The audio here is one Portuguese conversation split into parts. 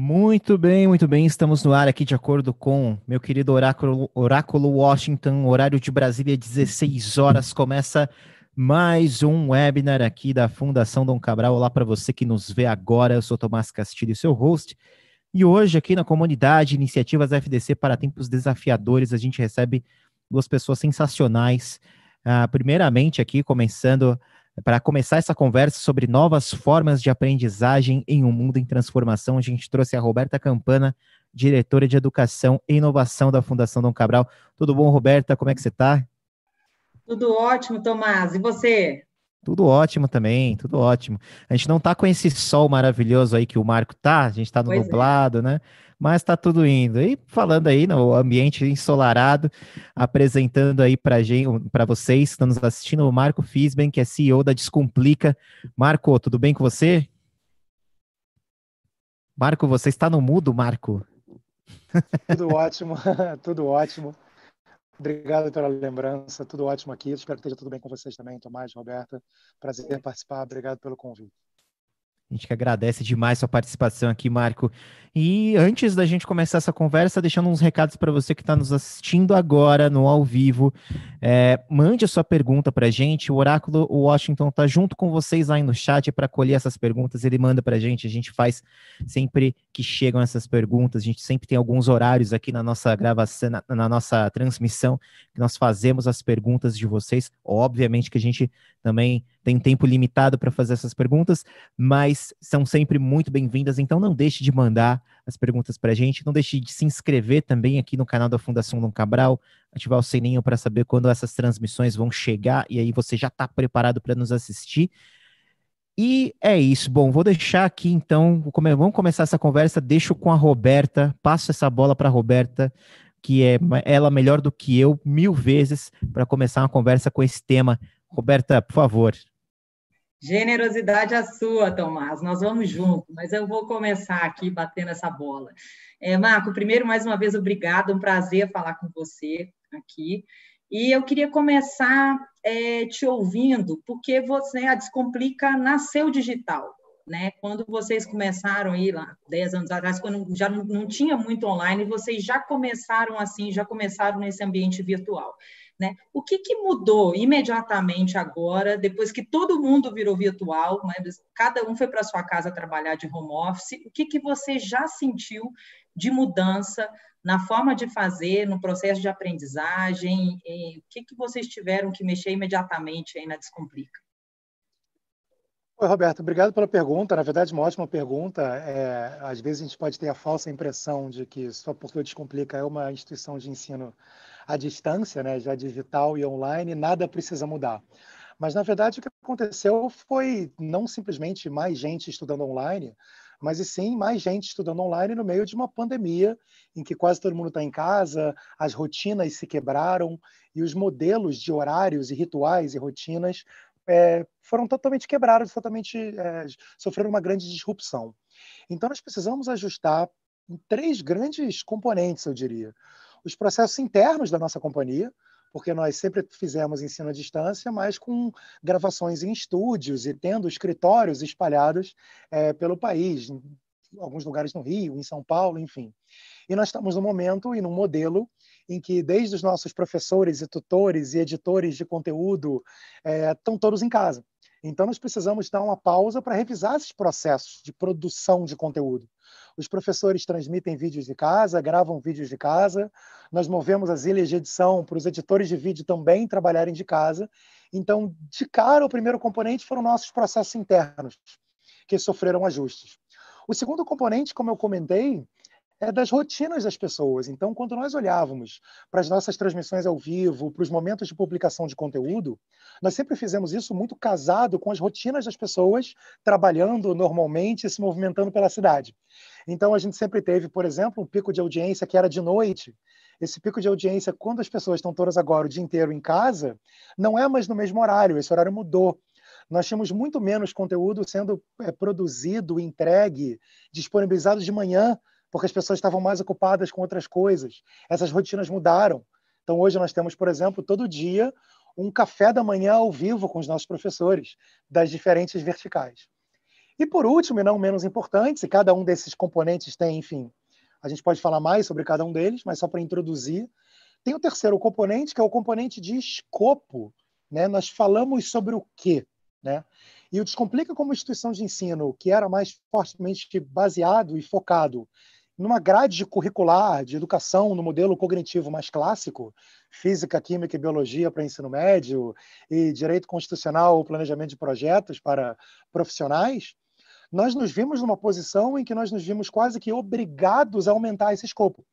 Muito bem, muito bem. Estamos no ar aqui de acordo com meu querido Oráculo, Oráculo Washington, horário de Brasília, 16 horas. Começa mais um webinar aqui da Fundação Dom Cabral. Olá para você que nos vê agora. Eu sou Tomás Castilho, seu host. E hoje, aqui na comunidade Iniciativas FDC para Tempos Desafiadores, a gente recebe duas pessoas sensacionais. Ah, primeiramente, aqui começando é para começar essa conversa sobre novas formas de aprendizagem em um mundo em transformação, a gente trouxe a Roberta Campana, diretora de Educação e Inovação da Fundação Dom Cabral. Tudo bom, Roberta? Como é que você está? Tudo ótimo, Tomás. E você? Tudo ótimo também, tudo ótimo. A gente não está com esse sol maravilhoso aí que o Marco tá, a gente está no pois é. nublado, é. né? mas está tudo indo. E falando aí no ambiente ensolarado, apresentando aí para gente, para vocês que estão nos assistindo, o Marco Fisben, que é CEO da Descomplica. Marco, tudo bem com você? Marco, você está no mudo, Marco? Tudo ótimo, tudo ótimo. Obrigado pela lembrança, tudo ótimo aqui. Espero que esteja tudo bem com vocês também, Tomás, Roberta. Prazer em participar, obrigado pelo convite. A gente que agradece demais sua participação aqui, Marco. E antes da gente começar essa conversa, deixando uns recados para você que está nos assistindo agora no ao vivo. É, mande a sua pergunta para a gente. O Oráculo Washington está junto com vocês aí no chat para colher essas perguntas. Ele manda para a gente. A gente faz sempre que chegam essas perguntas. A gente sempre tem alguns horários aqui na nossa gravação, na, na nossa transmissão, que nós fazemos as perguntas de vocês. Obviamente que a gente também tem tempo limitado para fazer essas perguntas, mas são sempre muito bem-vindas. Então não deixe de mandar as perguntas para a gente, não deixe de se inscrever também aqui no canal da Fundação Dom Cabral, ativar o sininho para saber quando essas transmissões vão chegar e aí você já está preparado para nos assistir. E é isso. Bom, vou deixar aqui então. Vamos começar essa conversa. Deixo com a Roberta. Passo essa bola para a Roberta, que é ela melhor do que eu mil vezes para começar uma conversa com esse tema. Roberta, por favor. Generosidade a é sua, Tomás. Nós vamos junto, mas eu vou começar aqui batendo essa bola. É, Marco, primeiro, mais uma vez, obrigado. Um prazer falar com você aqui. E eu queria começar é, te ouvindo, porque você, a Descomplica nasceu digital. Né? Quando vocês começaram aí lá 10 anos atrás, quando já não, não tinha muito online, vocês já começaram assim, já começaram nesse ambiente virtual. Né? O que, que mudou imediatamente agora, depois que todo mundo virou virtual, né? cada um foi para sua casa trabalhar de home office, o que, que você já sentiu de mudança na forma de fazer, no processo de aprendizagem? o que, que vocês tiveram que mexer imediatamente aí na Descomplica? Oi, Roberto, obrigado pela pergunta. Na verdade, uma ótima pergunta. É, às vezes a gente pode ter a falsa impressão de que só porque o Descomplica é uma instituição de ensino à distância, né, já digital e online, nada precisa mudar. Mas, na verdade, o que aconteceu foi não simplesmente mais gente estudando online, mas e sim mais gente estudando online no meio de uma pandemia em que quase todo mundo está em casa, as rotinas se quebraram e os modelos de horários e rituais e rotinas é, foram totalmente quebrados, totalmente é, sofreram uma grande disrupção. Então, nós precisamos ajustar em três grandes componentes, eu diria os processos internos da nossa companhia, porque nós sempre fizemos ensino à distância, mas com gravações em estúdios e tendo escritórios espalhados é, pelo país, em alguns lugares no Rio, em São Paulo, enfim. E nós estamos no momento e num modelo em que, desde os nossos professores e tutores e editores de conteúdo, é, estão todos em casa. Então, nós precisamos dar uma pausa para revisar esses processos de produção de conteúdo. Os professores transmitem vídeos de casa, gravam vídeos de casa. Nós movemos as ilhas de edição para os editores de vídeo também trabalharem de casa. Então, de cara, o primeiro componente foram nossos processos internos, que sofreram ajustes. O segundo componente, como eu comentei, é das rotinas das pessoas. Então, quando nós olhávamos para as nossas transmissões ao vivo, para os momentos de publicação de conteúdo, nós sempre fizemos isso muito casado com as rotinas das pessoas trabalhando normalmente e se movimentando pela cidade. Então, a gente sempre teve, por exemplo, um pico de audiência que era de noite. Esse pico de audiência, quando as pessoas estão todas agora o dia inteiro em casa, não é mais no mesmo horário, esse horário mudou nós tínhamos muito menos conteúdo sendo é, produzido, entregue, disponibilizado de manhã porque as pessoas estavam mais ocupadas com outras coisas. Essas rotinas mudaram. Então, hoje nós temos, por exemplo, todo dia um café da manhã ao vivo com os nossos professores, das diferentes verticais. E, por último, e não menos importante, se cada um desses componentes tem, enfim, a gente pode falar mais sobre cada um deles, mas só para introduzir, tem o terceiro componente, que é o componente de escopo. Né? Nós falamos sobre o quê? Né? E o Descomplica como instituição de ensino, que era mais fortemente baseado e focado numa grade curricular de educação no modelo cognitivo mais clássico, física, química e biologia para ensino médio e direito constitucional ou planejamento de projetos para profissionais, nós nos vimos numa posição em que nós nos vimos quase que obrigados a aumentar esse escopo.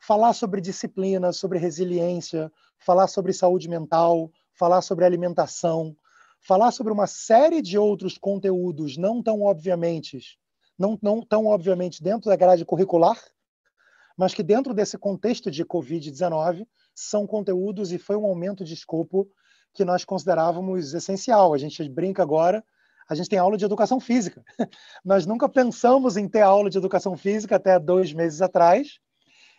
Falar sobre disciplina, sobre resiliência, falar sobre saúde mental, falar sobre alimentação, falar sobre uma série de outros conteúdos não tão obviamente não não tão obviamente dentro da grade curricular, mas que dentro desse contexto de Covid-19 são conteúdos e foi um aumento de escopo que nós considerávamos essencial. A gente brinca agora, a gente tem aula de educação física. nós nunca pensamos em ter aula de educação física até dois meses atrás.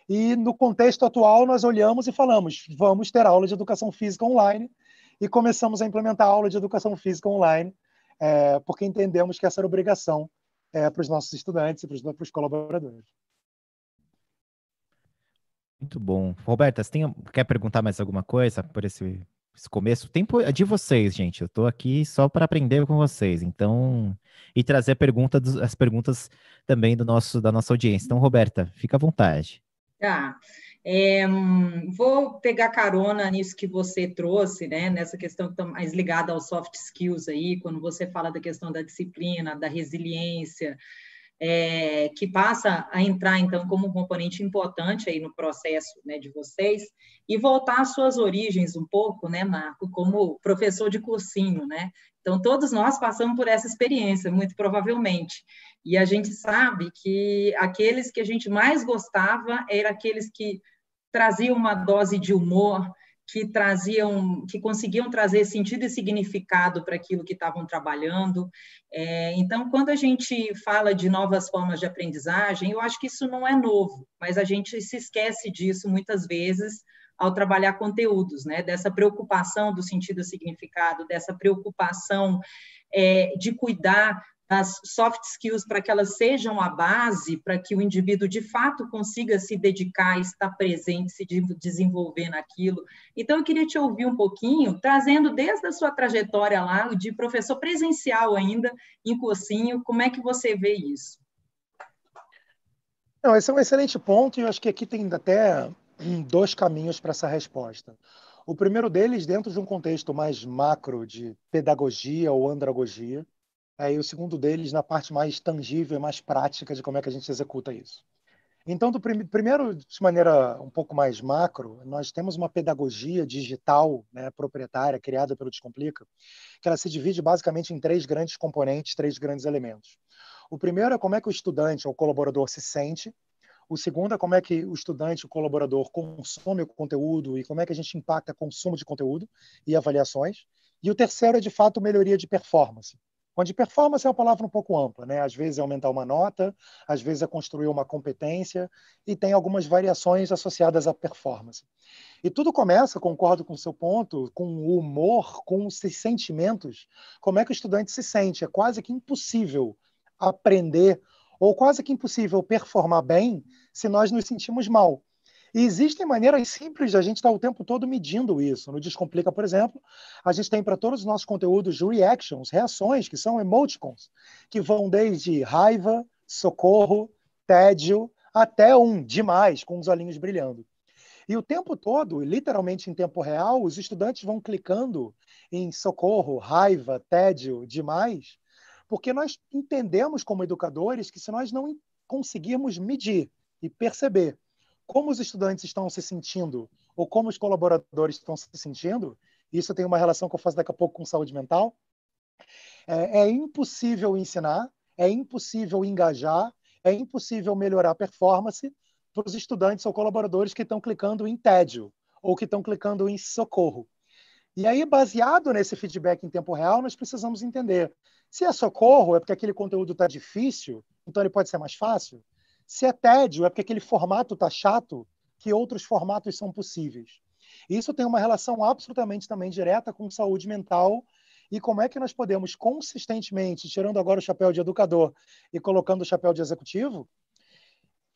E no contexto atual, nós olhamos e falamos: vamos ter aula de educação física online. E começamos a implementar aula de educação física online, é, porque entendemos que essa era obrigação é, para os nossos estudantes e para os colaboradores. Muito bom. Roberta, você tem, quer perguntar mais alguma coisa por esse, esse começo? O tempo é de vocês, gente. Eu estou aqui só para aprender com vocês. Então, e trazer pergunta dos, as perguntas também do nosso, da nossa audiência. Então, Roberta, fica à vontade. Tá. É, vou pegar carona nisso que você trouxe, né? Nessa questão que está mais ligada aos soft skills aí, quando você fala da questão da disciplina, da resiliência, é, que passa a entrar então como um componente importante aí no processo né, de vocês e voltar às suas origens um pouco, né, Marco, como professor de cursinho, né? Então todos nós passamos por essa experiência, muito provavelmente. E a gente sabe que aqueles que a gente mais gostava eram aqueles que traziam uma dose de humor, que traziam, que conseguiam trazer sentido e significado para aquilo que estavam trabalhando. É, então, quando a gente fala de novas formas de aprendizagem, eu acho que isso não é novo, mas a gente se esquece disso muitas vezes ao trabalhar conteúdos, né? Dessa preocupação do sentido e significado, dessa preocupação é, de cuidar as soft skills para que elas sejam a base para que o indivíduo de fato consiga se dedicar, estar presente, se desenvolver naquilo. Então, eu queria te ouvir um pouquinho, trazendo desde a sua trajetória lá, de professor presencial ainda, em cursinho, como é que você vê isso? Não, esse é um excelente ponto e eu acho que aqui tem até dois caminhos para essa resposta. O primeiro deles, dentro de um contexto mais macro de pedagogia ou andragogia, é, e o segundo deles na parte mais tangível e mais prática de como é que a gente executa isso. Então, do prim primeiro, de maneira um pouco mais macro, nós temos uma pedagogia digital né, proprietária criada pelo Descomplica, que ela se divide basicamente em três grandes componentes, três grandes elementos. O primeiro é como é que o estudante ou colaborador se sente. O segundo é como é que o estudante, o colaborador, consome o conteúdo e como é que a gente impacta consumo de conteúdo e avaliações. E o terceiro é, de fato, melhoria de performance onde performance é uma palavra um pouco ampla, né? Às vezes é aumentar uma nota, às vezes é construir uma competência e tem algumas variações associadas à performance. E tudo começa, concordo com o seu ponto, com o humor, com os sentimentos, como é que o estudante se sente? É quase que impossível aprender ou quase que impossível performar bem se nós nos sentimos mal. E existem maneiras simples de a gente estar tá o tempo todo medindo isso. No Descomplica, por exemplo, a gente tem para todos os nossos conteúdos reactions, reações, que são emoticons, que vão desde raiva, socorro, tédio, até um demais, com os olhinhos brilhando. E o tempo todo, literalmente em tempo real, os estudantes vão clicando em socorro, raiva, tédio, demais, porque nós entendemos como educadores que se nós não conseguirmos medir e perceber como os estudantes estão se sentindo ou como os colaboradores estão se sentindo, isso tem uma relação que eu faço daqui a pouco com saúde mental. É, é impossível ensinar, é impossível engajar, é impossível melhorar a performance para os estudantes ou colaboradores que estão clicando em tédio ou que estão clicando em socorro. E aí, baseado nesse feedback em tempo real, nós precisamos entender se é socorro, é porque aquele conteúdo está difícil, então ele pode ser mais fácil. Se é tédio, é porque aquele formato está chato, que outros formatos são possíveis. Isso tem uma relação absolutamente também direta com saúde mental e como é que nós podemos consistentemente, tirando agora o chapéu de educador e colocando o chapéu de executivo,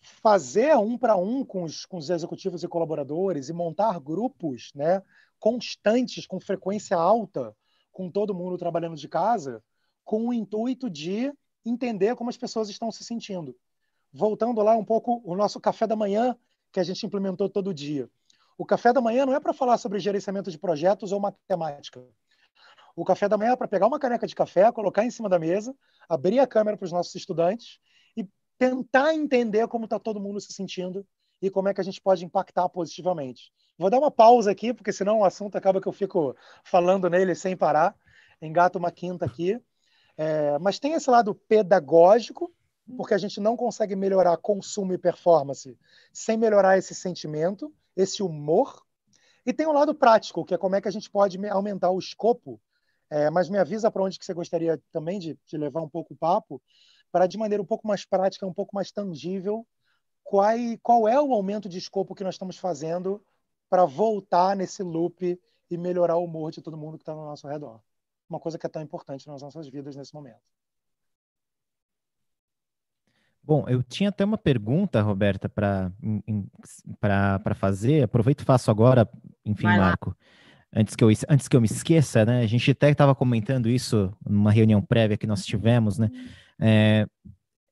fazer um para um com os, com os executivos e colaboradores e montar grupos né, constantes, com frequência alta, com todo mundo trabalhando de casa, com o intuito de entender como as pessoas estão se sentindo voltando lá um pouco o nosso café da manhã que a gente implementou todo dia. O café da manhã não é para falar sobre gerenciamento de projetos ou matemática. O café da manhã é para pegar uma caneca de café, colocar em cima da mesa, abrir a câmera para os nossos estudantes e tentar entender como está todo mundo se sentindo e como é que a gente pode impactar positivamente. Vou dar uma pausa aqui, porque senão o assunto acaba que eu fico falando nele sem parar. Engato uma quinta aqui. É, mas tem esse lado pedagógico, porque a gente não consegue melhorar consumo e performance sem melhorar esse sentimento, esse humor. E tem o um lado prático, que é como é que a gente pode aumentar o escopo. É, mas me avisa para onde que você gostaria também de, de levar um pouco o papo, para de maneira um pouco mais prática, um pouco mais tangível, qual, qual é o aumento de escopo que nós estamos fazendo para voltar nesse loop e melhorar o humor de todo mundo que está ao nosso redor. Uma coisa que é tão importante nas nossas vidas nesse momento. Bom, eu tinha até uma pergunta, Roberta, para fazer. Aproveito e faço agora, enfim, Marco. Antes que, eu, antes que eu me esqueça, né? A gente até estava comentando isso numa reunião prévia que nós tivemos, né? É,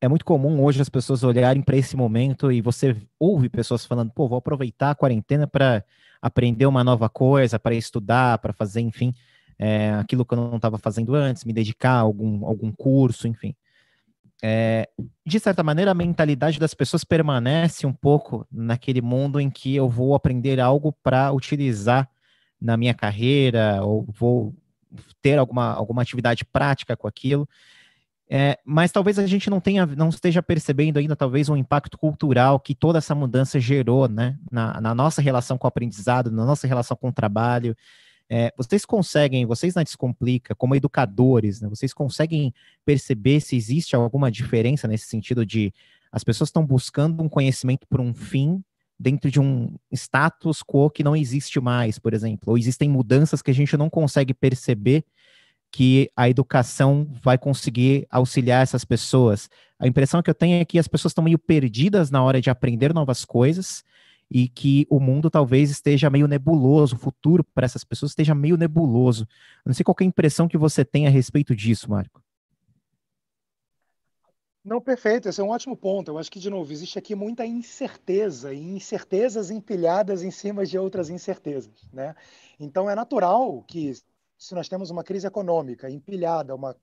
é muito comum hoje as pessoas olharem para esse momento e você ouve pessoas falando, pô, vou aproveitar a quarentena para aprender uma nova coisa, para estudar, para fazer, enfim, é, aquilo que eu não estava fazendo antes, me dedicar a algum, algum curso, enfim é, de certa maneira, a mentalidade das pessoas permanece um pouco naquele mundo em que eu vou aprender algo para utilizar na minha carreira, ou vou ter alguma, alguma atividade prática com aquilo. É, mas talvez a gente não tenha, não esteja percebendo ainda, talvez, um impacto cultural que toda essa mudança gerou, né? Na, na nossa relação com o aprendizado, na nossa relação com o trabalho, é, vocês conseguem, vocês na Descomplica, como educadores, né, vocês conseguem perceber se existe alguma diferença nesse sentido de as pessoas estão buscando um conhecimento por um fim dentro de um status quo que não existe mais, por exemplo, ou existem mudanças que a gente não consegue perceber que a educação vai conseguir auxiliar essas pessoas. A impressão que eu tenho é que as pessoas estão meio perdidas na hora de aprender novas coisas e que o mundo talvez esteja meio nebuloso, o futuro para essas pessoas esteja meio nebuloso. Eu não sei qual é a impressão que você tem a respeito disso, Marco. Não, perfeito, esse é um ótimo ponto. Eu acho que, de novo, existe aqui muita incerteza e incertezas empilhadas em cima de outras incertezas. Né? Então, é natural que, se nós temos uma crise econômica empilhada, uma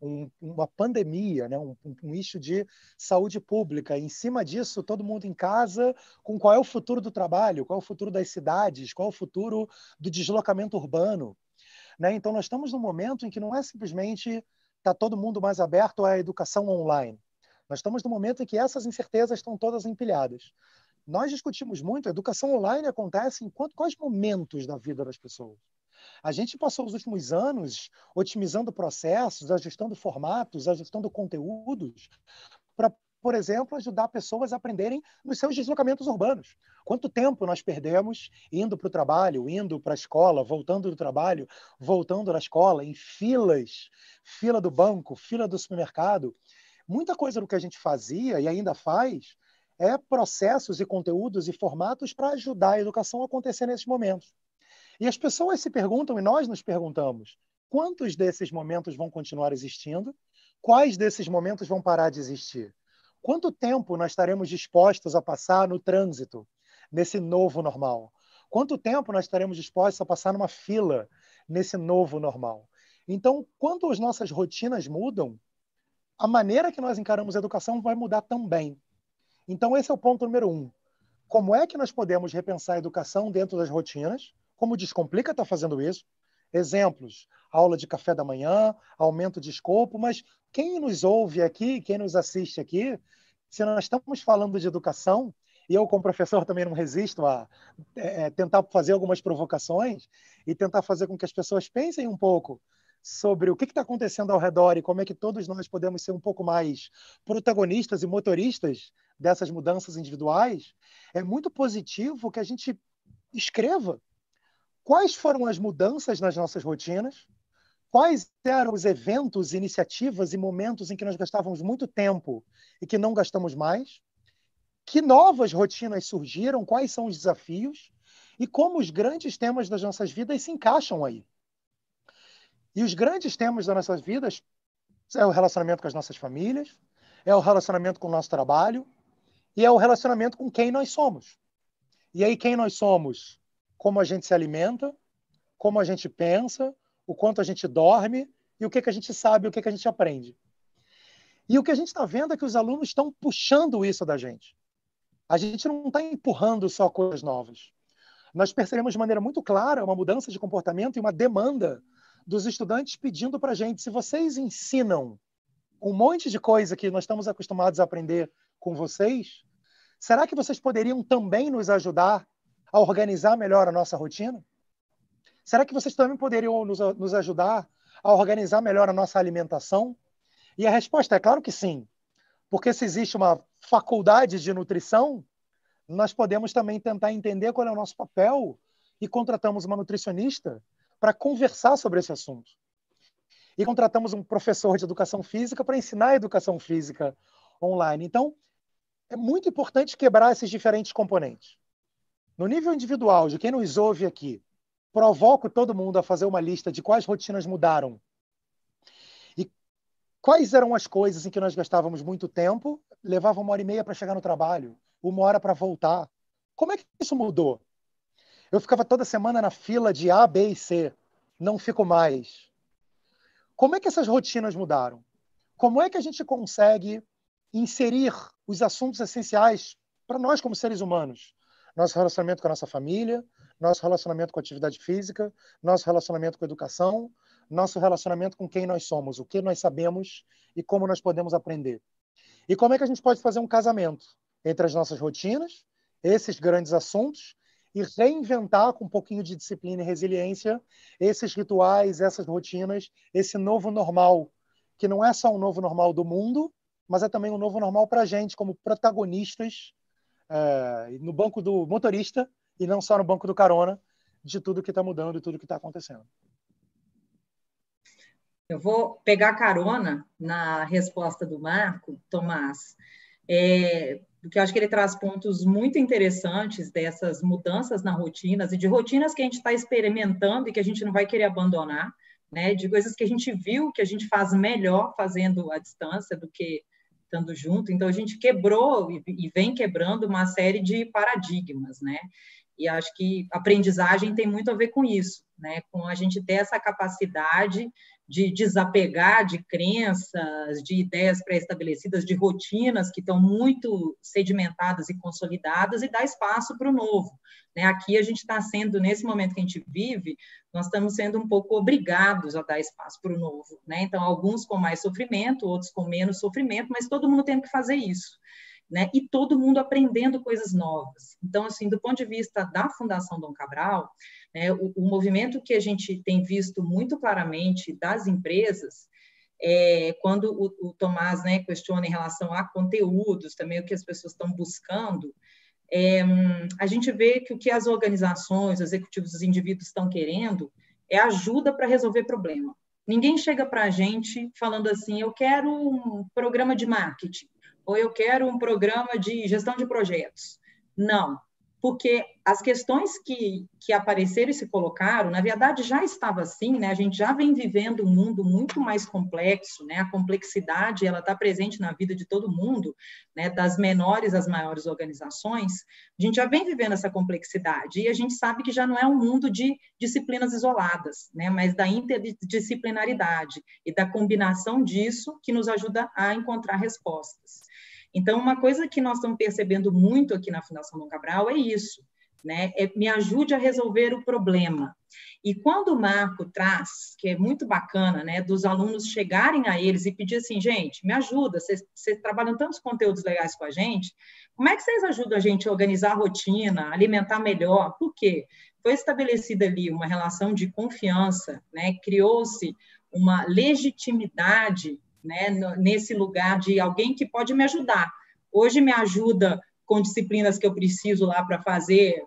um, uma pandemia, né? um, um de saúde pública. E em cima disso, todo mundo em casa, com qual é o futuro do trabalho, qual é o futuro das cidades, qual é o futuro do deslocamento urbano. Né? Então, nós estamos num momento em que não é simplesmente está todo mundo mais aberto à educação online. Nós estamos num momento em que essas incertezas estão todas empilhadas. Nós discutimos muito, a educação online acontece em quais momentos da vida das pessoas. A gente passou os últimos anos otimizando processos, ajustando formatos, ajustando conteúdos para por exemplo, ajudar pessoas a aprenderem nos seus deslocamentos urbanos. Quanto tempo nós perdemos indo para o trabalho, indo para a escola, voltando do trabalho, voltando da escola, em filas, fila do banco, fila do supermercado. Muita coisa do que a gente fazia e ainda faz é processos e conteúdos e formatos para ajudar a educação a acontecer nesses momentos. E as pessoas se perguntam, e nós nos perguntamos, quantos desses momentos vão continuar existindo? Quais desses momentos vão parar de existir? Quanto tempo nós estaremos dispostos a passar no trânsito, nesse novo normal? Quanto tempo nós estaremos dispostos a passar numa fila, nesse novo normal? Então, quando as nossas rotinas mudam, a maneira que nós encaramos a educação vai mudar também. Então, esse é o ponto número um. Como é que nós podemos repensar a educação dentro das rotinas? como o Descomplica está fazendo isso. Exemplos: aula de café da manhã, aumento de escopo, mas quem nos ouve aqui, quem nos assiste aqui, se nós estamos falando de educação, e eu, como professor, também não resisto a é, é, tentar fazer algumas provocações e tentar fazer com que as pessoas pensem um pouco sobre o que está acontecendo ao redor e como é que todos nós podemos ser um pouco mais protagonistas e motoristas dessas mudanças individuais, é muito positivo que a gente escreva, quais foram as mudanças nas nossas rotinas, quais eram os eventos, iniciativas e momentos em que nós gastávamos muito tempo e que não gastamos mais, que novas rotinas surgiram, quais são os desafios e como os grandes temas das nossas vidas se encaixam aí. E os grandes temas das nossas vidas é o relacionamento com as nossas famílias, é o relacionamento com o nosso trabalho e é o relacionamento com quem nós somos. E aí quem nós somos como a gente se alimenta, como a gente pensa, o quanto a gente dorme e o que, que a gente sabe, o que, que a gente aprende. E o que a gente está vendo é que os alunos estão puxando isso da gente. A gente não está empurrando só coisas novas. Nós percebemos de maneira muito clara uma mudança de comportamento e uma demanda dos estudantes pedindo para a gente: se vocês ensinam um monte de coisa que nós estamos acostumados a aprender com vocês, será que vocês poderiam também nos ajudar a organizar melhor a nossa rotina? Será que vocês também poderiam nos, nos ajudar a organizar melhor a nossa alimentação? E a resposta é claro que sim, porque se existe uma faculdade de nutrição, nós podemos também tentar entender qual é o nosso papel e contratamos uma nutricionista para conversar sobre esse assunto. E contratamos um professor de educação física para ensinar a educação física online. Então, é muito importante quebrar esses diferentes componentes no nível individual, de quem nos ouve aqui, provoco todo mundo a fazer uma lista de quais rotinas mudaram e quais eram as coisas em que nós gastávamos muito tempo, levava uma hora e meia para chegar no trabalho, uma hora para voltar. Como é que isso mudou? Eu ficava toda semana na fila de A, B e C. Não fico mais. Como é que essas rotinas mudaram? Como é que a gente consegue inserir os assuntos essenciais para nós como seres humanos nosso relacionamento com a nossa família, nosso relacionamento com a atividade física, nosso relacionamento com a educação, nosso relacionamento com quem nós somos, o que nós sabemos e como nós podemos aprender. E como é que a gente pode fazer um casamento entre as nossas rotinas, esses grandes assuntos, e reinventar com um pouquinho de disciplina e resiliência esses rituais, essas rotinas, esse novo normal, que não é só um novo normal do mundo, mas é também um novo normal para a gente, como protagonistas é, no banco do motorista e não só no banco do carona de tudo que está mudando e tudo que está acontecendo. Eu vou pegar carona na resposta do Marco, Tomás, é, porque eu acho que ele traz pontos muito interessantes dessas mudanças na rotinas e de rotinas que a gente está experimentando e que a gente não vai querer abandonar, né? De coisas que a gente viu que a gente faz melhor fazendo à distância do que estando junto. Então, a gente quebrou e vem quebrando uma série de paradigmas, né? E acho que aprendizagem tem muito a ver com isso, né? Com a gente ter essa capacidade de desapegar de crenças, de ideias pré-estabelecidas, de rotinas que estão muito sedimentadas e consolidadas e dar espaço para o novo. Né? Aqui a gente está sendo, nesse momento que a gente vive, nós estamos sendo um pouco obrigados a dar espaço para o novo. Né? Então, alguns com mais sofrimento, outros com menos sofrimento, mas todo mundo tem que fazer isso né? E todo mundo aprendendo coisas novas. Então, assim, do ponto de vista da Fundação Dom Cabral, né, o, o movimento que a gente tem visto muito claramente das empresas é, quando o, o Tomás né, questiona em relação a conteúdos, também o que as pessoas estão buscando, é, a gente vê que o que as organizações, os executivos, os indivíduos estão querendo é ajuda para resolver problema. Ninguém chega para a gente falando assim, eu quero um programa de marketing ou eu quero um programa de gestão de projetos. Não, porque as questões que, que apareceram e se colocaram, na verdade, já estava assim, né? A gente já vem vivendo um mundo muito mais complexo, né? A complexidade, ela está presente na vida de todo mundo, né? Das menores às maiores organizações, a gente já vem vivendo essa complexidade e a gente sabe que já não é um mundo de disciplinas isoladas, né? Mas da interdisciplinaridade e da combinação disso que nos ajuda a encontrar respostas. Então, uma coisa que nós estamos percebendo muito aqui na Fundação Dom Cabral é isso, né? É, me ajude a resolver o problema. E quando o Marco traz, que é muito bacana, né, dos alunos chegarem a eles e pedir assim, gente, me ajuda, vocês, vocês trabalham tantos conteúdos legais com a gente, como é que vocês ajudam a gente a organizar a rotina, alimentar melhor? Por quê? Foi estabelecida ali uma relação de confiança, né? Criou-se uma legitimidade né, nesse lugar de alguém que pode me ajudar. Hoje me ajuda com disciplinas que eu preciso lá para fazer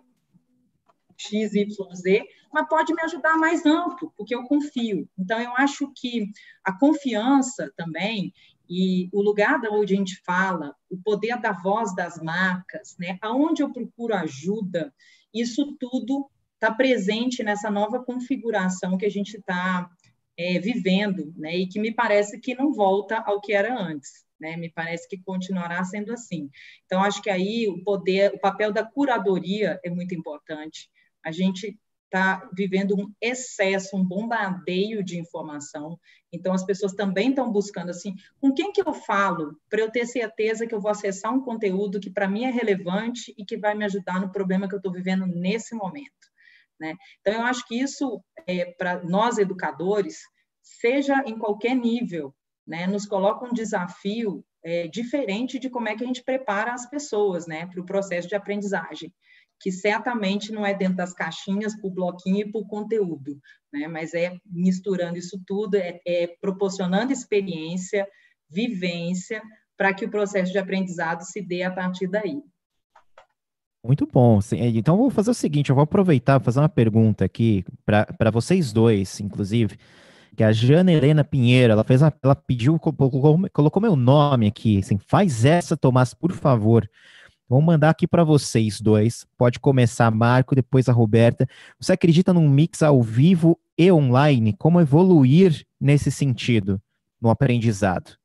X, Y, Z, mas pode me ajudar mais amplo, porque eu confio. Então, eu acho que a confiança também e o lugar da onde a gente fala, o poder da voz das marcas, né? aonde eu procuro ajuda, isso tudo está presente nessa nova configuração que a gente está é, vivendo, né? E que me parece que não volta ao que era antes. Né? Me parece que continuará sendo assim. Então acho que aí o poder, o papel da curadoria é muito importante. A gente está vivendo um excesso, um bombardeio de informação. Então, as pessoas também estão buscando, assim, com quem que eu falo para eu ter certeza que eu vou acessar um conteúdo que para mim é relevante e que vai me ajudar no problema que eu estou vivendo nesse momento. Né? Então, eu acho que isso, é, para nós educadores, seja em qualquer nível, né, nos coloca um desafio é, diferente de como é que a gente prepara as pessoas né, para o processo de aprendizagem, que certamente não é dentro das caixinhas, por bloquinho e por conteúdo, né, mas é misturando isso tudo, é, é proporcionando experiência, vivência, para que o processo de aprendizado se dê a partir daí. Muito bom. É, então, vou fazer o seguinte: eu vou aproveitar fazer uma pergunta aqui para vocês dois, inclusive que é a Jana Helena Pinheiro. Ela fez, ela pediu, colocou, colocou meu nome aqui, assim, faz essa, Tomás, por favor. Vou mandar aqui para vocês dois. Pode começar Marco, depois a Roberta. Você acredita num mix ao vivo e online? Como evoluir nesse sentido, no aprendizado?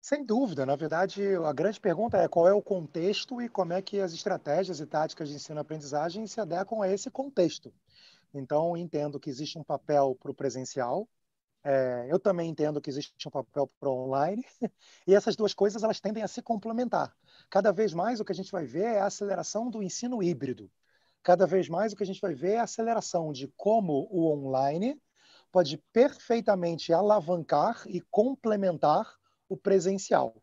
Sem dúvida. Na verdade, a grande pergunta é qual é o contexto e como é que as estratégias e táticas de ensino-aprendizagem se adequam a esse contexto. Então, entendo que existe um papel para o presencial, é, eu também entendo que existe um papel para o online, e essas duas coisas elas tendem a se complementar. Cada vez mais o que a gente vai ver é a aceleração do ensino híbrido. Cada vez mais o que a gente vai ver é a aceleração de como o online pode perfeitamente alavancar e complementar o presencial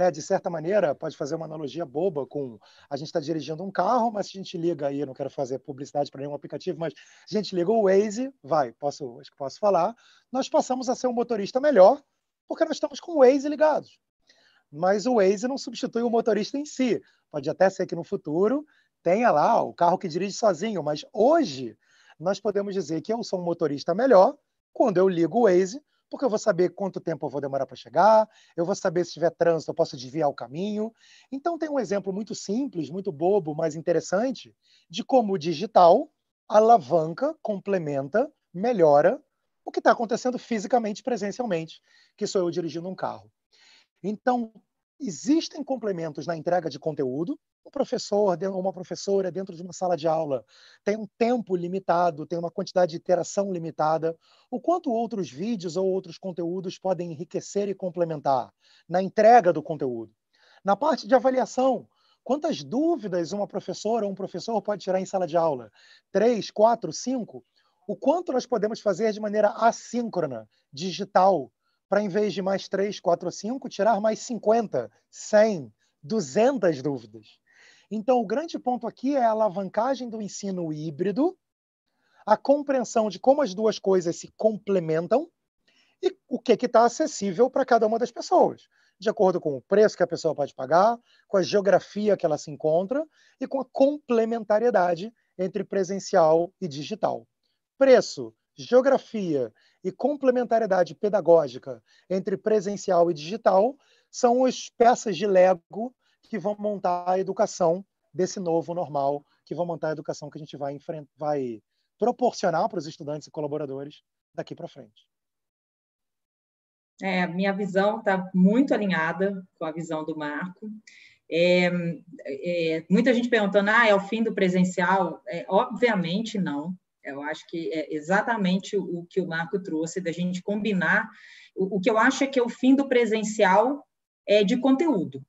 né, de certa maneira, pode fazer uma analogia boba com a gente está dirigindo um carro, mas a gente liga aí, não quero fazer publicidade para nenhum aplicativo, mas a gente liga o Waze, vai, posso, acho que posso falar, nós passamos a ser um motorista melhor porque nós estamos com o Waze ligados. Mas o Waze não substitui o motorista em si. Pode até ser que no futuro tenha lá o carro que dirige sozinho, mas hoje nós podemos dizer que eu sou um motorista melhor quando eu ligo o Waze porque eu vou saber quanto tempo eu vou demorar para chegar, eu vou saber se tiver trânsito, eu posso desviar o caminho. Então, tem um exemplo muito simples, muito bobo, mas interessante, de como o digital alavanca, complementa, melhora o que está acontecendo fisicamente, presencialmente, que sou eu dirigindo um carro. Então, existem complementos na entrega de conteúdo, um professor ou uma professora dentro de uma sala de aula tem um tempo limitado, tem uma quantidade de interação limitada, o quanto outros vídeos ou outros conteúdos podem enriquecer e complementar na entrega do conteúdo. Na parte de avaliação, quantas dúvidas uma professora ou um professor pode tirar em sala de aula? Três, quatro, cinco? O quanto nós podemos fazer de maneira assíncrona, digital, para em vez de mais três, quatro, cinco, tirar mais 50, 100, 200 dúvidas? Então, o grande ponto aqui é a alavancagem do ensino híbrido, a compreensão de como as duas coisas se complementam e o que está acessível para cada uma das pessoas, de acordo com o preço que a pessoa pode pagar, com a geografia que ela se encontra e com a complementariedade entre presencial e digital. Preço, geografia e complementariedade pedagógica entre presencial e digital são as peças de Lego que vão montar a educação desse novo normal, que vão montar a educação que a gente vai, vai proporcionar para os estudantes e colaboradores daqui para frente. É, minha visão está muito alinhada com a visão do Marco. É, é, muita gente perguntando, ah, é o fim do presencial? É, obviamente não. Eu acho que é exatamente o que o Marco trouxe, da gente combinar. O, o que eu acho é que o fim do presencial é de conteúdo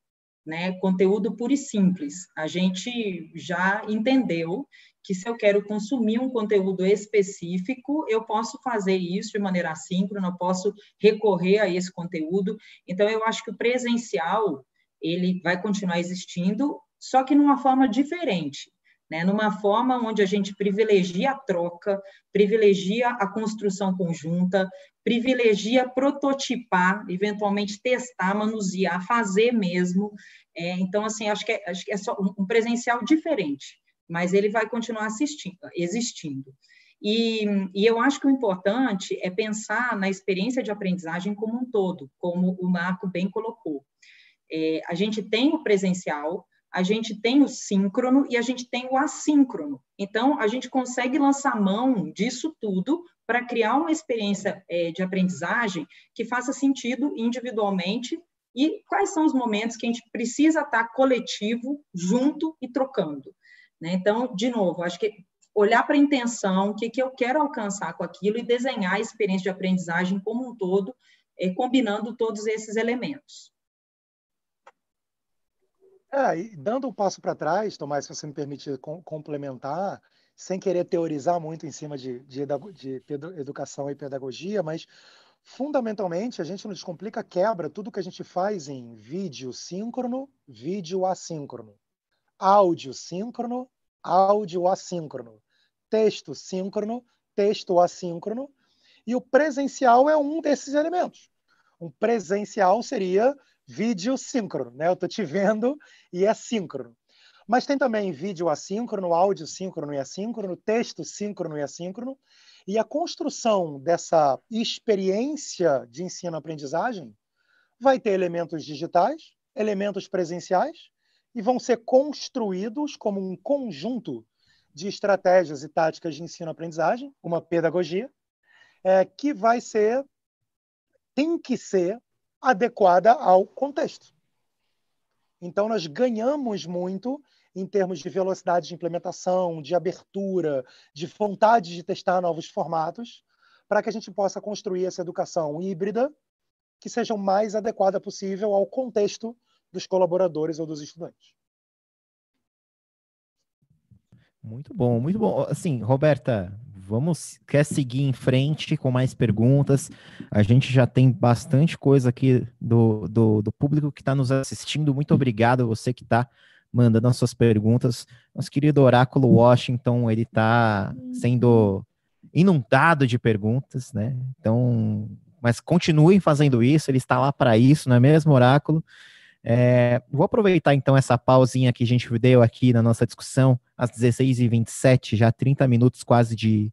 né? Conteúdo puro e simples. A gente já entendeu que se eu quero consumir um conteúdo específico, eu posso fazer isso de maneira assíncrona, eu posso recorrer a esse conteúdo. Então, eu acho que o presencial ele vai continuar existindo, só que numa forma diferente né, numa forma onde a gente privilegia a troca, privilegia a construção conjunta, privilegia prototipar, eventualmente testar, manusear, fazer mesmo. É, então, assim, acho que, é, acho que é só um presencial diferente, mas ele vai continuar assistindo, existindo. E, e, eu acho que o importante é pensar na experiência de aprendizagem como um todo, como o Marco bem colocou. É, a gente tem o presencial, a gente tem o síncrono e a gente tem o assíncrono. Então, a gente consegue lançar mão disso tudo para criar uma experiência é, de aprendizagem que faça sentido individualmente e quais são os momentos que a gente precisa estar coletivo, junto e trocando. Né? Então, de novo, acho que olhar para a intenção, o que, que eu quero alcançar com aquilo e desenhar a experiência de aprendizagem como um todo, é, combinando todos esses elementos. É, e dando um passo para trás, Tomás, se você me permitir com, complementar, sem querer teorizar muito em cima de, de, de educação e pedagogia, mas fundamentalmente a gente nos complica, quebra tudo que a gente faz em vídeo síncrono, vídeo assíncrono, áudio síncrono, áudio assíncrono, texto síncrono, texto assíncrono, e o presencial é um desses elementos. Um presencial seria vídeo síncrono, né? Eu estou te vendo e é síncrono. Mas tem também vídeo assíncrono, áudio síncrono e assíncrono, é texto síncrono e assíncrono. É e a construção dessa experiência de ensino-aprendizagem vai ter elementos digitais, elementos presenciais, e vão ser construídos como um conjunto de estratégias e táticas de ensino-aprendizagem, uma pedagogia, é, que vai ser, tem que ser adequada ao contexto. Então, nós ganhamos muito em termos de velocidade de implementação, de abertura, de vontade de testar novos formatos, para que a gente possa construir essa educação híbrida que seja o mais adequada possível ao contexto dos colaboradores ou dos estudantes. Muito bom, muito bom. Assim, Roberta, vamos quer seguir em frente com mais perguntas. A gente já tem bastante coisa aqui do, do, do público que está nos assistindo. Muito obrigado a você que está mandando as suas perguntas. Nosso querido Oráculo Washington, ele está sendo inundado de perguntas, né? Então, mas continuem fazendo isso, ele está lá para isso, não é mesmo, Oráculo? É, vou aproveitar então essa pausinha que a gente deu aqui na nossa discussão, às 16h27, já 30 minutos quase de,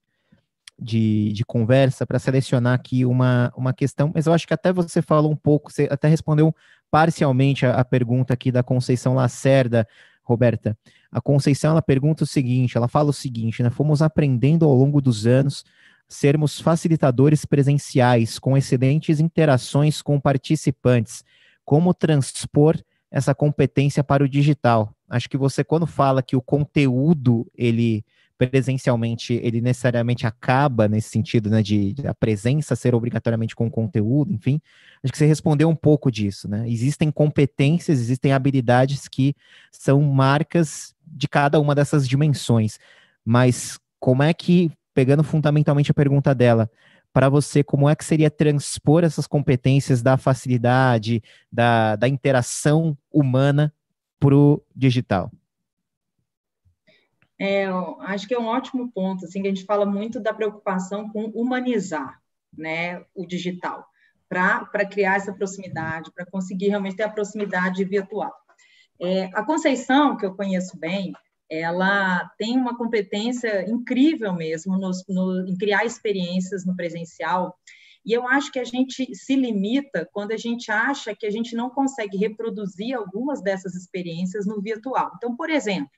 de, de conversa para selecionar aqui uma, uma questão, mas eu acho que até você falou um pouco, você até respondeu parcialmente a, a pergunta aqui da Conceição Lacerda, Roberta. A Conceição ela pergunta o seguinte, ela fala o seguinte, né? Fomos aprendendo ao longo dos anos sermos facilitadores presenciais com excelentes interações com participantes. Como transpor essa competência para o digital? Acho que você quando fala que o conteúdo ele presencialmente ele necessariamente acaba nesse sentido, né, de, de a presença ser obrigatoriamente com o conteúdo, enfim. Acho que você respondeu um pouco disso, né? Existem competências, existem habilidades que são marcas de cada uma dessas dimensões, mas como é que, pegando fundamentalmente a pergunta dela, para você, como é que seria transpor essas competências da facilidade, da, da interação humana para o digital? é, acho que é um ótimo ponto, assim, que a gente fala muito da preocupação com humanizar né, o digital, para criar essa proximidade, para conseguir realmente ter a proximidade virtual. É, a Conceição, que eu conheço bem, ela tem uma competência incrível mesmo no, em criar experiências no presencial, e eu acho que a gente se limita quando a gente acha que a gente não consegue reproduzir algumas dessas experiências no virtual. Então, por exemplo,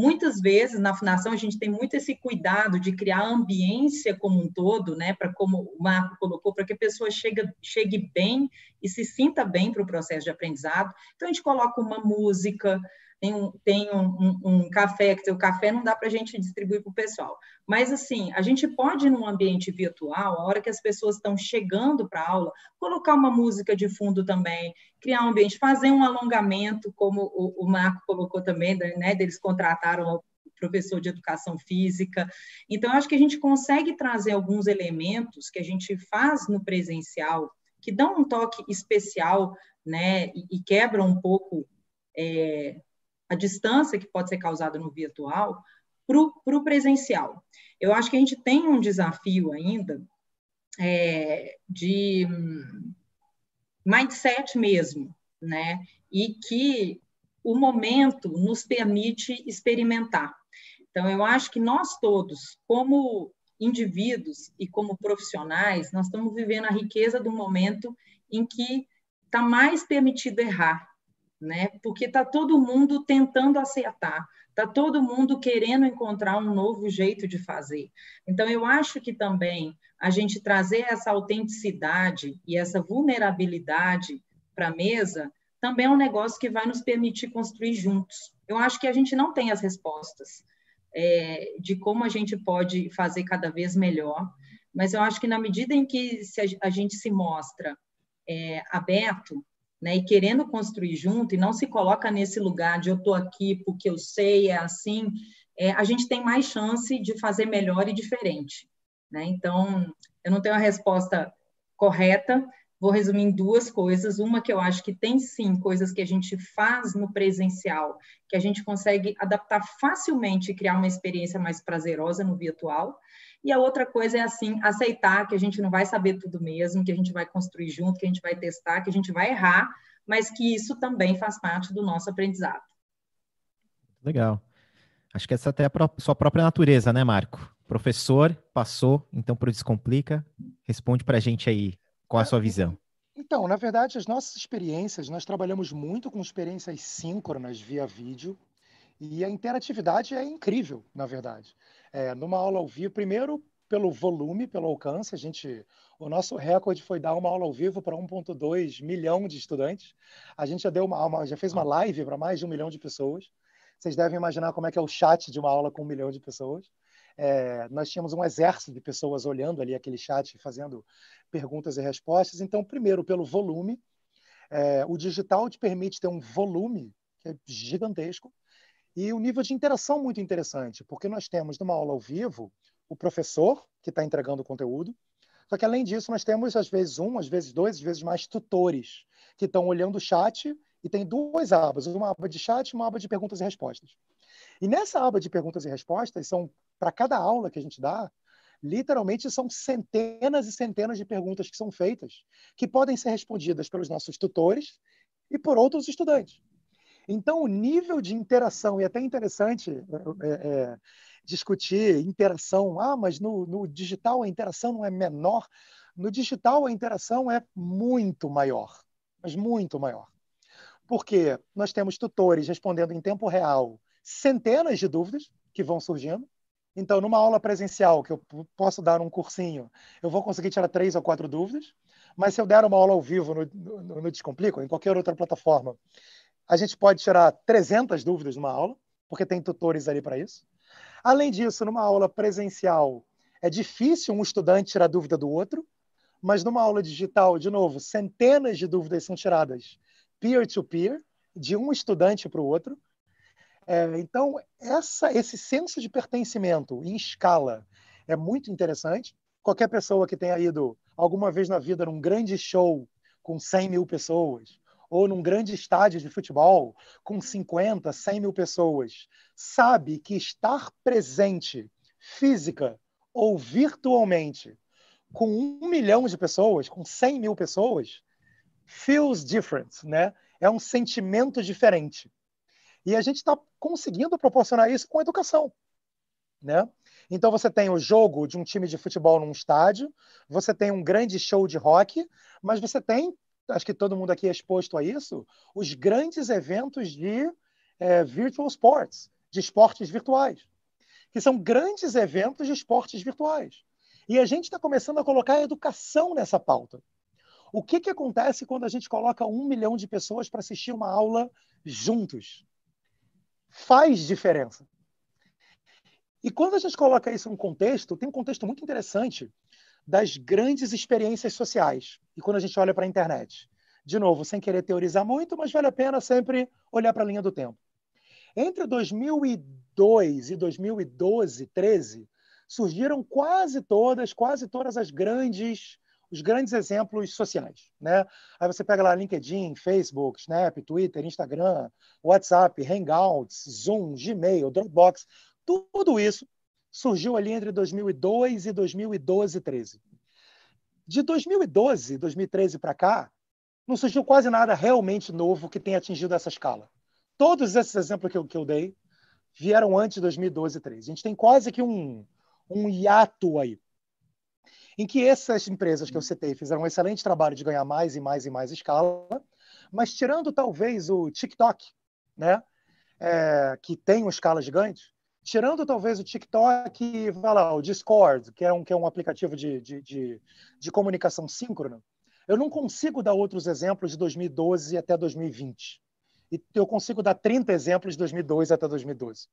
Muitas vezes na afinação a gente tem muito esse cuidado de criar a ambiência como um todo, né, para como o Marco colocou, para que a pessoa chegue, chegue bem e se sinta bem para o processo de aprendizado. Então a gente coloca uma música, tem um, tem um, um, um café, que o café não dá para a gente distribuir para o pessoal. Mas, assim, a gente pode, num ambiente virtual, a hora que as pessoas estão chegando para a aula, colocar uma música de fundo também, criar um ambiente, fazer um alongamento, como o, o Marco colocou também, né, deles contrataram professor de educação física. Então, acho que a gente consegue trazer alguns elementos que a gente faz no presencial, que dão um toque especial, né, e, e quebram um pouco é, a distância que pode ser causada no virtual para o presencial. Eu acho que a gente tem um desafio ainda é, de hum, mindset mesmo, né? E que o momento nos permite experimentar. Então, eu acho que nós todos, como indivíduos e como profissionais, nós estamos vivendo a riqueza do momento em que está mais permitido errar, né? Porque está todo mundo tentando acertar, está todo mundo querendo encontrar um novo jeito de fazer. Então, eu acho que também a gente trazer essa autenticidade e essa vulnerabilidade para a mesa também é um negócio que vai nos permitir construir juntos. Eu acho que a gente não tem as respostas é, de como a gente pode fazer cada vez melhor, mas eu acho que na medida em que a gente se mostra é, aberto né, e querendo construir junto, e não se coloca nesse lugar de eu estou aqui porque eu sei, é assim, é, a gente tem mais chance de fazer melhor e diferente. Né? Então, eu não tenho a resposta correta, vou resumir em duas coisas. Uma que eu acho que tem sim coisas que a gente faz no presencial, que a gente consegue adaptar facilmente e criar uma experiência mais prazerosa no virtual. E a outra coisa é assim, aceitar que a gente não vai saber tudo mesmo, que a gente vai construir junto, que a gente vai testar, que a gente vai errar, mas que isso também faz parte do nosso aprendizado. Legal. Acho que essa é até é a sua própria natureza, né, Marco? Professor, passou, então para o Descomplica, responde para a gente aí qual a sua visão. Então, na verdade, as nossas experiências, nós trabalhamos muito com experiências síncronas via vídeo e a interatividade é incrível, na verdade. É, numa aula ao vivo, primeiro pelo volume, pelo alcance, a gente, o nosso recorde foi dar uma aula ao vivo para 1.2 milhão de estudantes. A gente já deu uma, uma já fez uma live para mais de um milhão de pessoas. Vocês devem imaginar como é que é o chat de uma aula com um milhão de pessoas. É, nós tínhamos um exército de pessoas olhando ali aquele chat, fazendo perguntas e respostas. Então, primeiro, pelo volume. É, o digital te permite ter um volume que é gigantesco e o nível de interação muito interessante, porque nós temos numa aula ao vivo o professor que está entregando o conteúdo, só que além disso nós temos às vezes um, às vezes dois, às vezes mais tutores que estão olhando o chat e tem duas abas, uma aba de chat e uma aba de perguntas e respostas. E nessa aba de perguntas e respostas são para cada aula que a gente dá, literalmente são centenas e centenas de perguntas que são feitas, que podem ser respondidas pelos nossos tutores e por outros estudantes. Então, o nível de interação, e é até interessante é, é, é, discutir interação, ah, mas no, no digital a interação não é menor. No digital a interação é muito maior, mas muito maior. Porque nós temos tutores respondendo em tempo real centenas de dúvidas que vão surgindo, então, numa aula presencial, que eu posso dar um cursinho, eu vou conseguir tirar três ou quatro dúvidas, mas se eu der uma aula ao vivo no, no, no Descomplico, em qualquer outra plataforma, a gente pode tirar 300 dúvidas numa aula, porque tem tutores ali para isso. Além disso, numa aula presencial, é difícil um estudante tirar dúvida do outro, mas numa aula digital, de novo, centenas de dúvidas são tiradas peer-to-peer, -peer, de um estudante para o outro. É, então, essa, esse senso de pertencimento em escala é muito interessante. Qualquer pessoa que tenha ido alguma vez na vida num grande show com 100 mil pessoas, ou num grande estádio de futebol com 50, 100 mil pessoas, sabe que estar presente, física ou virtualmente, com um milhão de pessoas, com 100 mil pessoas, feels different, né? É um sentimento diferente. E a gente está conseguindo proporcionar isso com educação, né? Então você tem o jogo de um time de futebol num estádio, você tem um grande show de rock, mas você tem acho que todo mundo aqui é exposto a isso, os grandes eventos de é, virtual sports, de esportes virtuais, que são grandes eventos de esportes virtuais. E a gente está começando a colocar a educação nessa pauta. O que, que acontece quando a gente coloca um milhão de pessoas para assistir uma aula juntos? Faz diferença. E quando a gente coloca isso em um contexto, tem um contexto muito interessante das grandes experiências sociais. E quando a gente olha para a internet, de novo, sem querer teorizar muito, mas vale a pena sempre olhar para a linha do tempo. Entre 2002 e 2012, 13, surgiram quase todas, quase todas as grandes os grandes exemplos sociais, né? Aí você pega lá LinkedIn, Facebook, Snap, Twitter, Instagram, WhatsApp, Hangouts, Zoom, Gmail, Dropbox, tudo isso surgiu ali entre 2002 e 2012, 13. De 2012, 2013 para cá, não surgiu quase nada realmente novo que tenha atingido essa escala. Todos esses exemplos que eu, que eu dei vieram antes de 2012 13 2013. A gente tem quase que um, um hiato aí, em que essas empresas que eu citei fizeram um excelente trabalho de ganhar mais e mais e mais escala, mas tirando talvez o TikTok, né, é, que tem uma escala gigante, tirando talvez o TikTok e lá, o Discord, que é um, que é um aplicativo de, de, de, de comunicação síncrona, eu não consigo dar outros exemplos de 2012 até 2020. E eu consigo dar 30 exemplos de 2012 até 2012.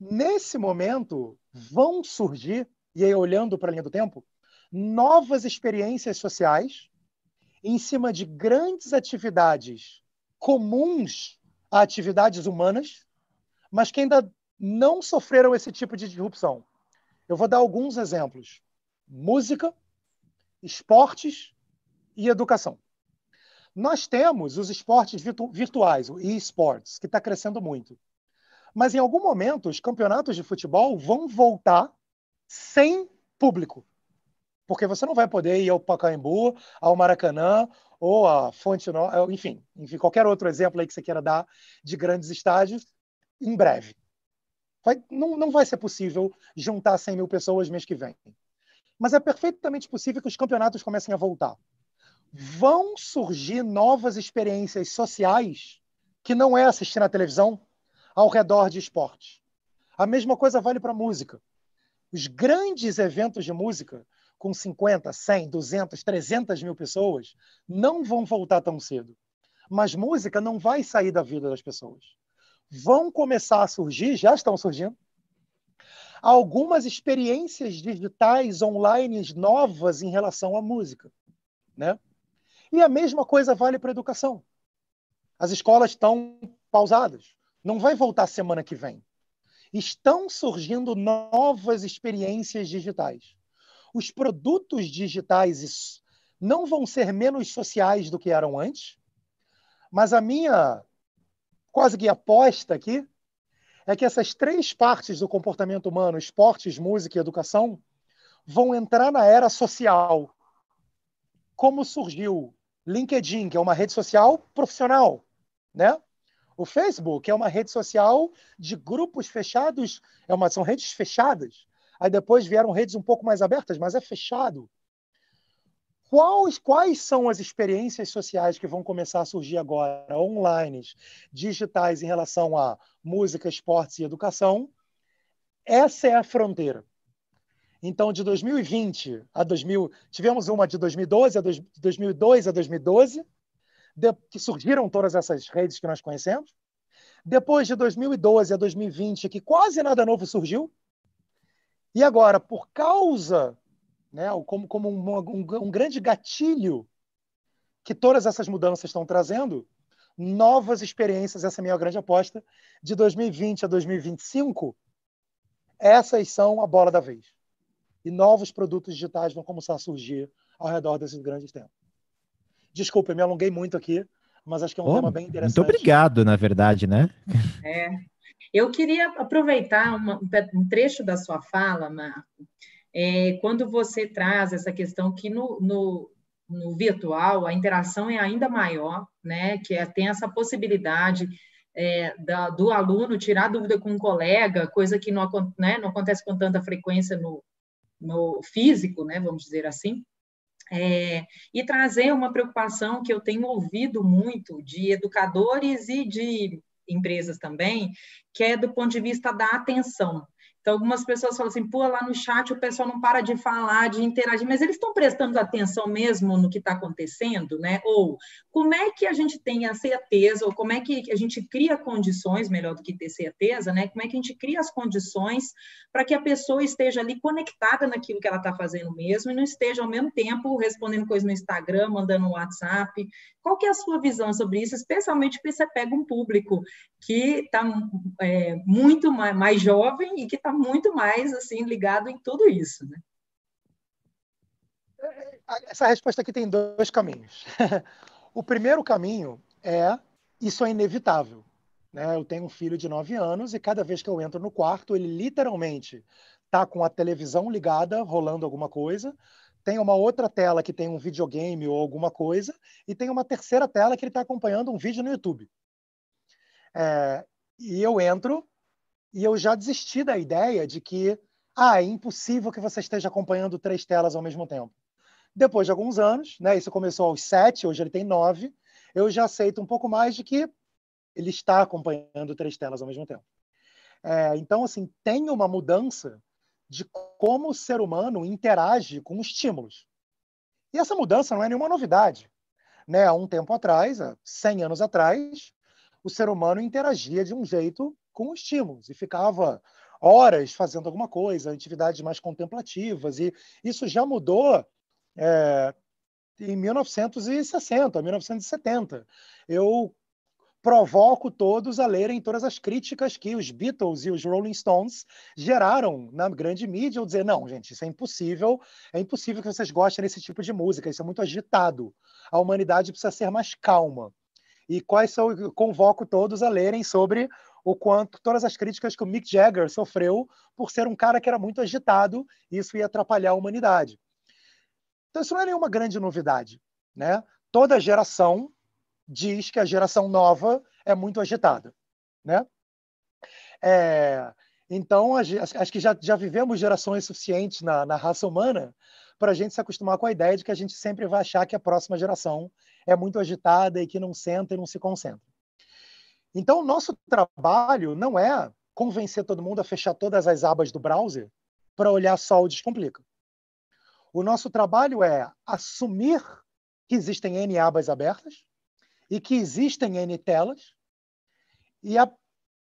Nesse momento, vão surgir, e aí olhando para a linha do tempo, novas experiências sociais em cima de grandes atividades comuns a atividades humanas, mas que ainda não sofreram esse tipo de disrupção. Eu vou dar alguns exemplos: música, esportes e educação. Nós temos os esportes virtu virtuais, o e-sports, que está crescendo muito. Mas em algum momento, os campeonatos de futebol vão voltar sem público. Porque você não vai poder ir ao Pacaembu, ao Maracanã ou à Fonte Nova, enfim, enfim, qualquer outro exemplo aí que você queira dar de grandes estádios em breve. Vai, não, não vai ser possível juntar 100 mil pessoas mês que vem. Mas é perfeitamente possível que os campeonatos comecem a voltar. Vão surgir novas experiências sociais que não é assistir na televisão ao redor de esporte. A mesma coisa vale para música. Os grandes eventos de música, com 50, 100, 200, 300 mil pessoas, não vão voltar tão cedo. Mas música não vai sair da vida das pessoas vão começar a surgir, já estão surgindo, algumas experiências digitais online novas em relação à música, né? E a mesma coisa vale para a educação. As escolas estão pausadas, não vai voltar semana que vem. Estão surgindo novas experiências digitais. Os produtos digitais não vão ser menos sociais do que eram antes, mas a minha quase que aposta aqui, é que essas três partes do comportamento humano, esportes, música e educação, vão entrar na era social. Como surgiu LinkedIn, que é uma rede social profissional, né? O Facebook é uma rede social de grupos fechados, é uma, são redes fechadas. Aí depois vieram redes um pouco mais abertas, mas é fechado. Quais, quais são as experiências sociais que vão começar a surgir agora, online, digitais, em relação a música, esportes e educação? Essa é a fronteira. Então, de 2020 a 2000, tivemos uma de 2012 a dois, 2002 a 2012, de, que surgiram todas essas redes que nós conhecemos. Depois de 2012 a 2020, que quase nada novo surgiu. E agora, por causa né? como, como um, um, um grande gatilho que todas essas mudanças estão trazendo, novas experiências, essa é a minha grande aposta, de 2020 a 2025, essas são a bola da vez. E novos produtos digitais vão começar a surgir ao redor desses grandes tempos. Desculpa, eu me alonguei muito aqui, mas acho que é um oh, tema bem interessante. Muito obrigado, na verdade, né? É. Eu queria aproveitar uma, um trecho da sua fala, Marco, é, quando você traz essa questão que no, no, no, virtual a interação é ainda maior, né? Que é, tem essa possibilidade é, da, do aluno tirar dúvida com um colega, coisa que não, né, não acontece com tanta frequência no, no físico, né? Vamos dizer assim. É, e trazer uma preocupação que eu tenho ouvido muito de educadores e de empresas também, que é do ponto de vista da atenção. Então, algumas pessoas falam assim, pô, lá no chat o pessoal não para de falar, de interagir, mas eles estão prestando atenção mesmo no que está acontecendo, né? Ou como é que a gente tem a certeza, ou como é que a gente cria condições, melhor do que ter certeza, né? Como é que a gente cria as condições para que a pessoa esteja ali conectada naquilo que ela está fazendo mesmo e não esteja ao mesmo tempo respondendo coisas no Instagram, mandando um WhatsApp. Qual que é a sua visão sobre isso, especialmente porque você pega um público que está é, muito mais jovem e que está muito mais assim ligado em tudo isso. Né? É, é, essa resposta aqui tem dois caminhos. o primeiro caminho é isso é inevitável. Né? Eu tenho um filho de nove anos e cada vez que eu entro no quarto, ele literalmente tá com a televisão ligada, rolando alguma coisa, tem uma outra tela que tem um videogame ou alguma coisa, e tem uma terceira tela que ele está acompanhando um vídeo no YouTube. É, e eu entro, e eu já desisti da ideia de que ah, é impossível que você esteja acompanhando três telas ao mesmo tempo. Depois de alguns anos, né, isso começou aos sete, hoje ele tem nove, eu já aceito um pouco mais de que ele está acompanhando três telas ao mesmo tempo. É, então, assim, tem uma mudança de como o ser humano interage com estímulos. E essa mudança não é nenhuma novidade. Né? Há um tempo atrás, há 100 anos atrás, o ser humano interagia de um jeito com estímulos e ficava horas fazendo alguma coisa, atividades mais contemplativas, e isso já mudou é, em 1960, 1970. Eu provoco todos a lerem todas as críticas que os Beatles e os Rolling Stones geraram na grande mídia, ou dizer, não, gente, isso é impossível, é impossível que vocês gostem desse tipo de música, isso é muito agitado. A humanidade precisa ser mais calma. E quais são, convoco todos a lerem sobre o quanto todas as críticas que o Mick Jagger sofreu por ser um cara que era muito agitado e isso ia atrapalhar a humanidade. Então isso não é nenhuma grande novidade, né? Toda geração diz que a geração nova é muito agitada, né? É, então, acho que já, já vivemos gerações suficientes na, na raça humana para a gente se acostumar com a ideia de que a gente sempre vai achar que a próxima geração é muito agitada e que não senta e não se concentra. Então, o nosso trabalho não é convencer todo mundo a fechar todas as abas do browser para olhar só o Descomplica. O nosso trabalho é assumir que existem N abas abertas e que existem N telas e, a,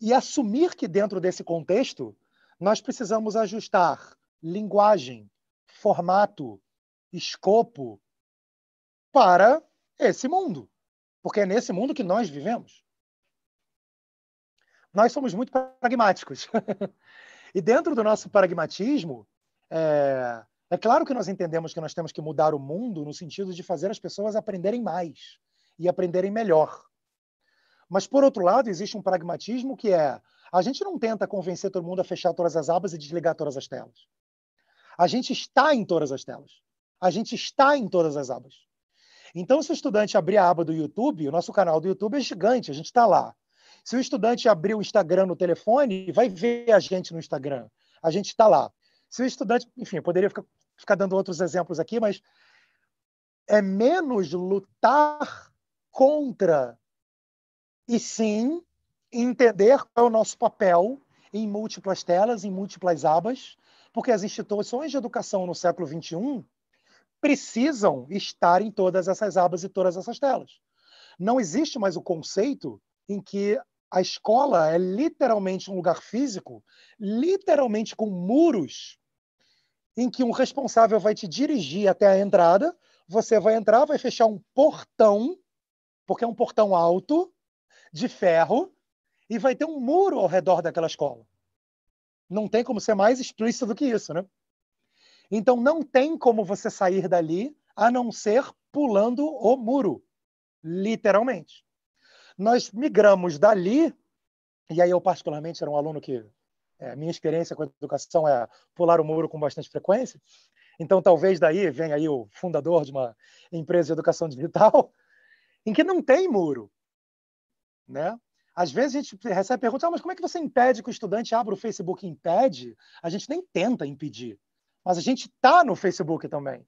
e assumir que, dentro desse contexto, nós precisamos ajustar linguagem, formato, escopo para esse mundo, porque é nesse mundo que nós vivemos nós somos muito pragmáticos. e dentro do nosso pragmatismo, é, é claro que nós entendemos que nós temos que mudar o mundo no sentido de fazer as pessoas aprenderem mais e aprenderem melhor. Mas, por outro lado, existe um pragmatismo que é: a gente não tenta convencer todo mundo a fechar todas as abas e desligar todas as telas. A gente está em todas as telas. A gente está em todas as abas. Então, se o estudante abrir a aba do YouTube, o nosso canal do YouTube é gigante, a gente está lá. Se o estudante abrir o Instagram no telefone, vai ver a gente no Instagram. A gente está lá. Se o estudante, enfim, poderia ficar, ficar dando outros exemplos aqui, mas é menos lutar contra e sim entender qual é o nosso papel em múltiplas telas, em múltiplas abas, porque as instituições de educação no século XXI precisam estar em todas essas abas e todas essas telas. Não existe mais o conceito em que a escola é literalmente um lugar físico, literalmente com muros, em que um responsável vai te dirigir até a entrada, você vai entrar, vai fechar um portão, porque é um portão alto, de ferro, e vai ter um muro ao redor daquela escola. Não tem como ser mais explícito do que isso, né? Então não tem como você sair dali a não ser pulando o muro, literalmente. Nós migramos dali, e aí eu, particularmente, era um aluno que. É, minha experiência com a educação é pular o muro com bastante frequência. Então, talvez daí venha aí o fundador de uma empresa de educação digital, em que não tem muro. Né? Às vezes a gente recebe perguntas, ah, mas como é que você impede que o estudante abra o Facebook impede? A gente nem tenta impedir, mas a gente está no Facebook também.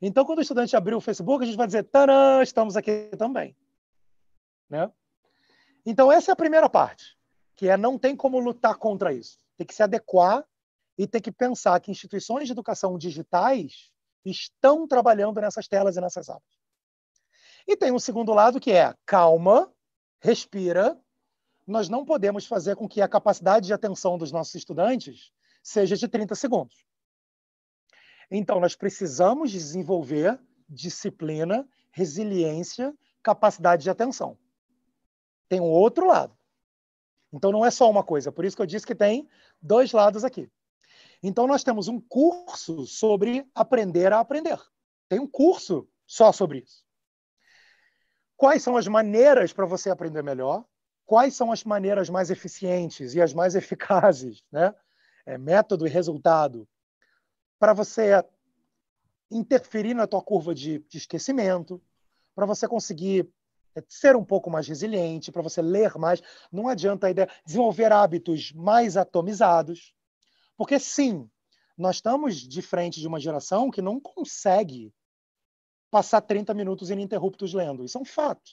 Então, quando o estudante abrir o Facebook, a gente vai dizer, tanã, estamos aqui também. Né? Então, essa é a primeira parte, que é não tem como lutar contra isso. Tem que se adequar e tem que pensar que instituições de educação digitais estão trabalhando nessas telas e nessas aulas. E tem um segundo lado que é calma, respira. Nós não podemos fazer com que a capacidade de atenção dos nossos estudantes seja de 30 segundos. Então, nós precisamos desenvolver disciplina, resiliência, capacidade de atenção tem um outro lado. Então não é só uma coisa, por isso que eu disse que tem dois lados aqui. Então nós temos um curso sobre aprender a aprender. Tem um curso só sobre isso. Quais são as maneiras para você aprender melhor? Quais são as maneiras mais eficientes e as mais eficazes, né? É, método e resultado para você interferir na tua curva de, de esquecimento, para você conseguir é ser um pouco mais resiliente, para você ler mais. Não adianta a ideia desenvolver hábitos mais atomizados, porque sim, nós estamos de frente de uma geração que não consegue passar 30 minutos ininterruptos lendo. Isso é um fato.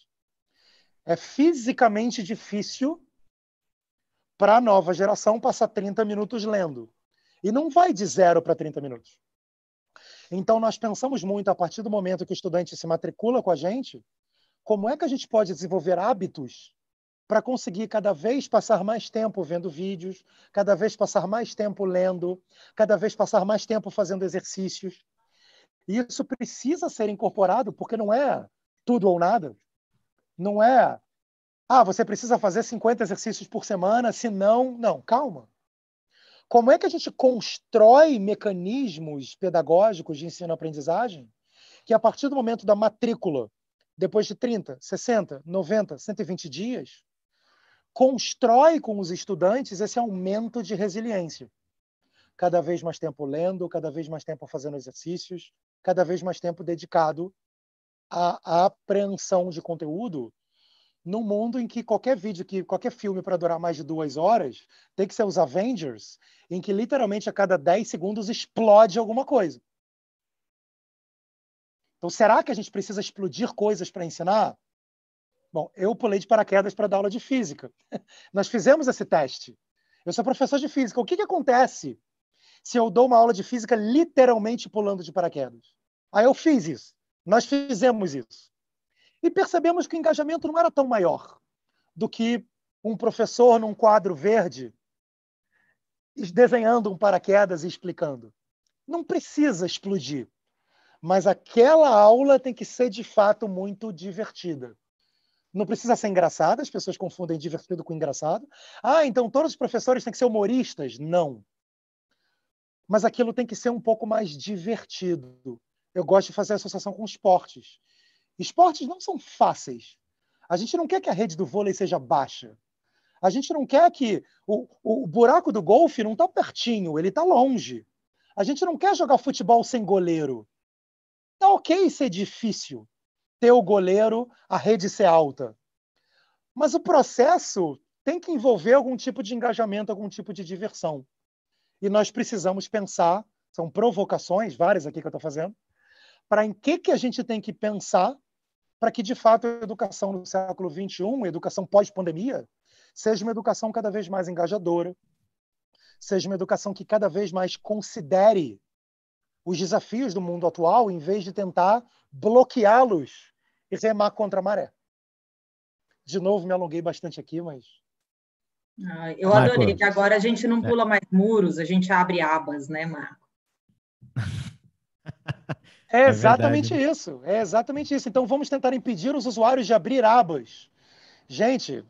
É fisicamente difícil para a nova geração passar 30 minutos lendo. E não vai de zero para 30 minutos. Então, nós pensamos muito a partir do momento que o estudante se matricula com a gente, como é que a gente pode desenvolver hábitos para conseguir cada vez passar mais tempo vendo vídeos, cada vez passar mais tempo lendo, cada vez passar mais tempo fazendo exercícios. E isso precisa ser incorporado, porque não é tudo ou nada. Não é, ah, você precisa fazer 50 exercícios por semana, se não, não, calma. Como é que a gente constrói mecanismos pedagógicos de ensino-aprendizagem que, a partir do momento da matrícula, depois de 30, 60, 90, 120 dias, constrói com os estudantes esse aumento de resiliência. Cada vez mais tempo lendo, cada vez mais tempo fazendo exercícios, cada vez mais tempo dedicado à, apreensão de conteúdo num mundo em que qualquer vídeo, que qualquer filme para durar mais de duas horas, tem que ser os Avengers, em que literalmente a cada 10 segundos explode alguma coisa. Então, será que a gente precisa explodir coisas para ensinar? Bom, eu pulei de paraquedas para dar aula de física. Nós fizemos esse teste. Eu sou professor de física. O que, que acontece se eu dou uma aula de física literalmente pulando de paraquedas? Aí ah, eu fiz isso. Nós fizemos isso. E percebemos que o engajamento não era tão maior do que um professor num quadro verde desenhando um paraquedas e explicando. Não precisa explodir mas aquela aula tem que ser de fato muito divertida. Não precisa ser engraçada, as pessoas confundem divertido com engraçado. Ah, então todos os professores têm que ser humoristas? Não. Mas aquilo tem que ser um pouco mais divertido. Eu gosto de fazer associação com esportes. Esportes não são fáceis. A gente não quer que a rede do vôlei seja baixa. A gente não quer que o, o buraco do golfe não está pertinho, ele está longe. A gente não quer jogar futebol sem goleiro. Tá ok ser difícil, ter o goleiro, a rede ser alta. Mas o processo tem que envolver algum tipo de engajamento, algum tipo de diversão. E nós precisamos pensar, são provocações, várias aqui que eu estou fazendo, para em que, que a gente tem que pensar para que, de fato, a educação no século XXI, a educação pós-pandemia, seja uma educação cada vez mais engajadora, seja uma educação que cada vez mais considere os desafios do mundo atual, em vez de tentar bloqueá-los e remar contra a maré. De novo, me alonguei bastante aqui, mas. Ah, eu adorei que agora a gente não é. pula mais muros, a gente abre abas, né, Marco? é, é exatamente é isso, é exatamente isso. Então vamos tentar impedir os usuários de abrir abas. Gente,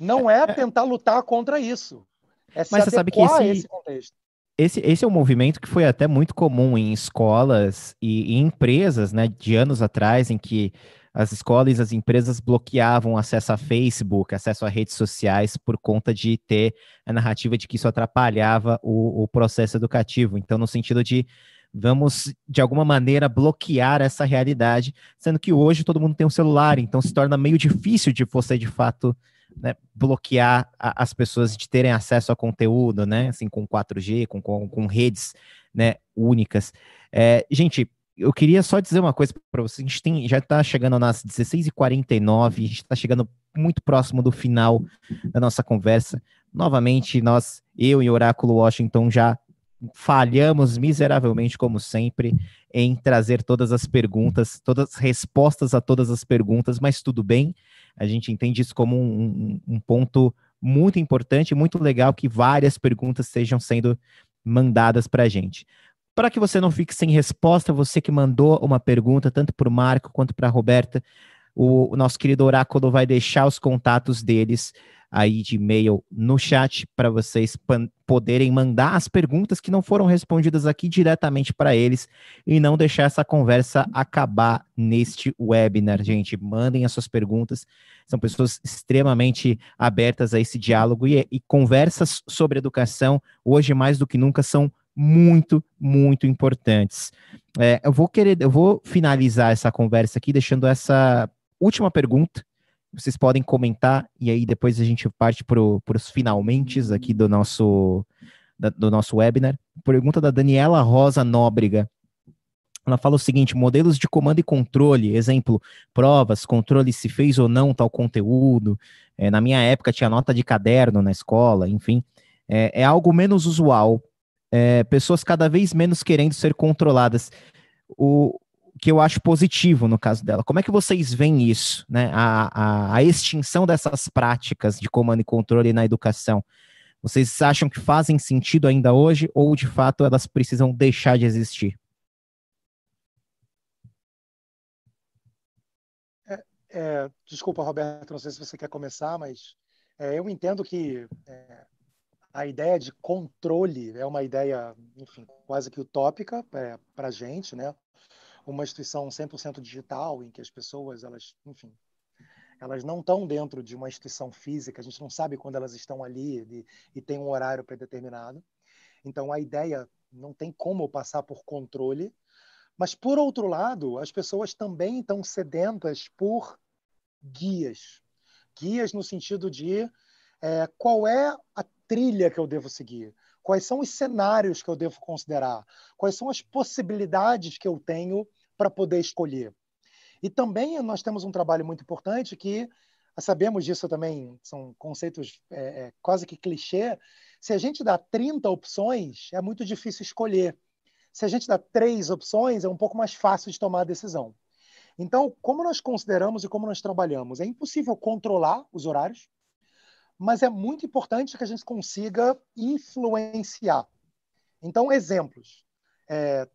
não é tentar lutar contra isso. É Mas você sabe que esse, esse esse, esse é um movimento que foi até muito comum em escolas e, em empresas, né, de anos atrás, em que as escolas e as empresas bloqueavam acesso a Facebook, acesso a redes sociais, por conta de ter a narrativa de que isso atrapalhava o, o processo educativo. Então, no sentido de vamos, de alguma maneira, bloquear essa realidade, sendo que hoje todo mundo tem um celular, então se torna meio difícil de você, de fato, né, bloquear a, as pessoas de terem acesso a conteúdo, né? Assim, com 4G, com, com, com redes né, únicas. É, gente, eu queria só dizer uma coisa para vocês. A gente tem, já está chegando nas 16h49, a gente está chegando muito próximo do final da nossa conversa. Novamente, nós, eu e Oráculo Washington, já falhamos miseravelmente, como sempre, em trazer todas as perguntas, todas as respostas a todas as perguntas, mas tudo bem. A gente entende isso como um, um, um ponto muito importante, muito legal que várias perguntas estejam sendo mandadas para a gente. Para que você não fique sem resposta, você que mandou uma pergunta, tanto para o Marco quanto para a Roberta, o, o nosso querido Oráculo vai deixar os contatos deles aí de e-mail no chat para vocês poderem mandar as perguntas que não foram respondidas aqui diretamente para eles e não deixar essa conversa acabar neste webinar, gente. Mandem as suas perguntas. São pessoas extremamente abertas a esse diálogo e, e conversas sobre educação hoje mais do que nunca são muito, muito importantes. É, eu vou querer, eu vou finalizar essa conversa aqui deixando essa última pergunta vocês podem comentar e aí depois a gente parte para os finalmente aqui do nosso, da, do nosso webinar. Pergunta da Daniela Rosa Nóbrega. Ela fala o seguinte: modelos de comando e controle, exemplo, provas, controle se fez ou não tal conteúdo. É, na minha época tinha nota de caderno na escola, enfim. É, é algo menos usual. É, pessoas cada vez menos querendo ser controladas. O, que eu acho positivo no caso dela. Como é que vocês veem isso, né? A, a, a extinção dessas práticas de comando e controle na educação. Vocês acham que fazem sentido ainda hoje ou de fato elas precisam deixar de existir? É, é, desculpa, Roberto, não sei se você quer começar, mas é, eu entendo que é, a ideia de controle é uma ideia, enfim, quase que utópica é, para a gente, né? uma instituição 100% digital, em que as pessoas, elas, enfim, elas não estão dentro de uma instituição física, a gente não sabe quando elas estão ali de, e tem um horário predeterminado. Então, a ideia não tem como passar por controle, mas, por outro lado, as pessoas também estão sedentas por guias. Guias no sentido de é, qual é a trilha que eu devo seguir? Quais são os cenários que eu devo considerar? Quais são as possibilidades que eu tenho para poder escolher? E também nós temos um trabalho muito importante que sabemos disso também, são conceitos é, é quase que clichê. Se a gente dá 30 opções, é muito difícil escolher. Se a gente dá três opções, é um pouco mais fácil de tomar a decisão. Então, como nós consideramos e como nós trabalhamos? É impossível controlar os horários, mas é muito importante que a gente consiga influenciar. Então, exemplos. É,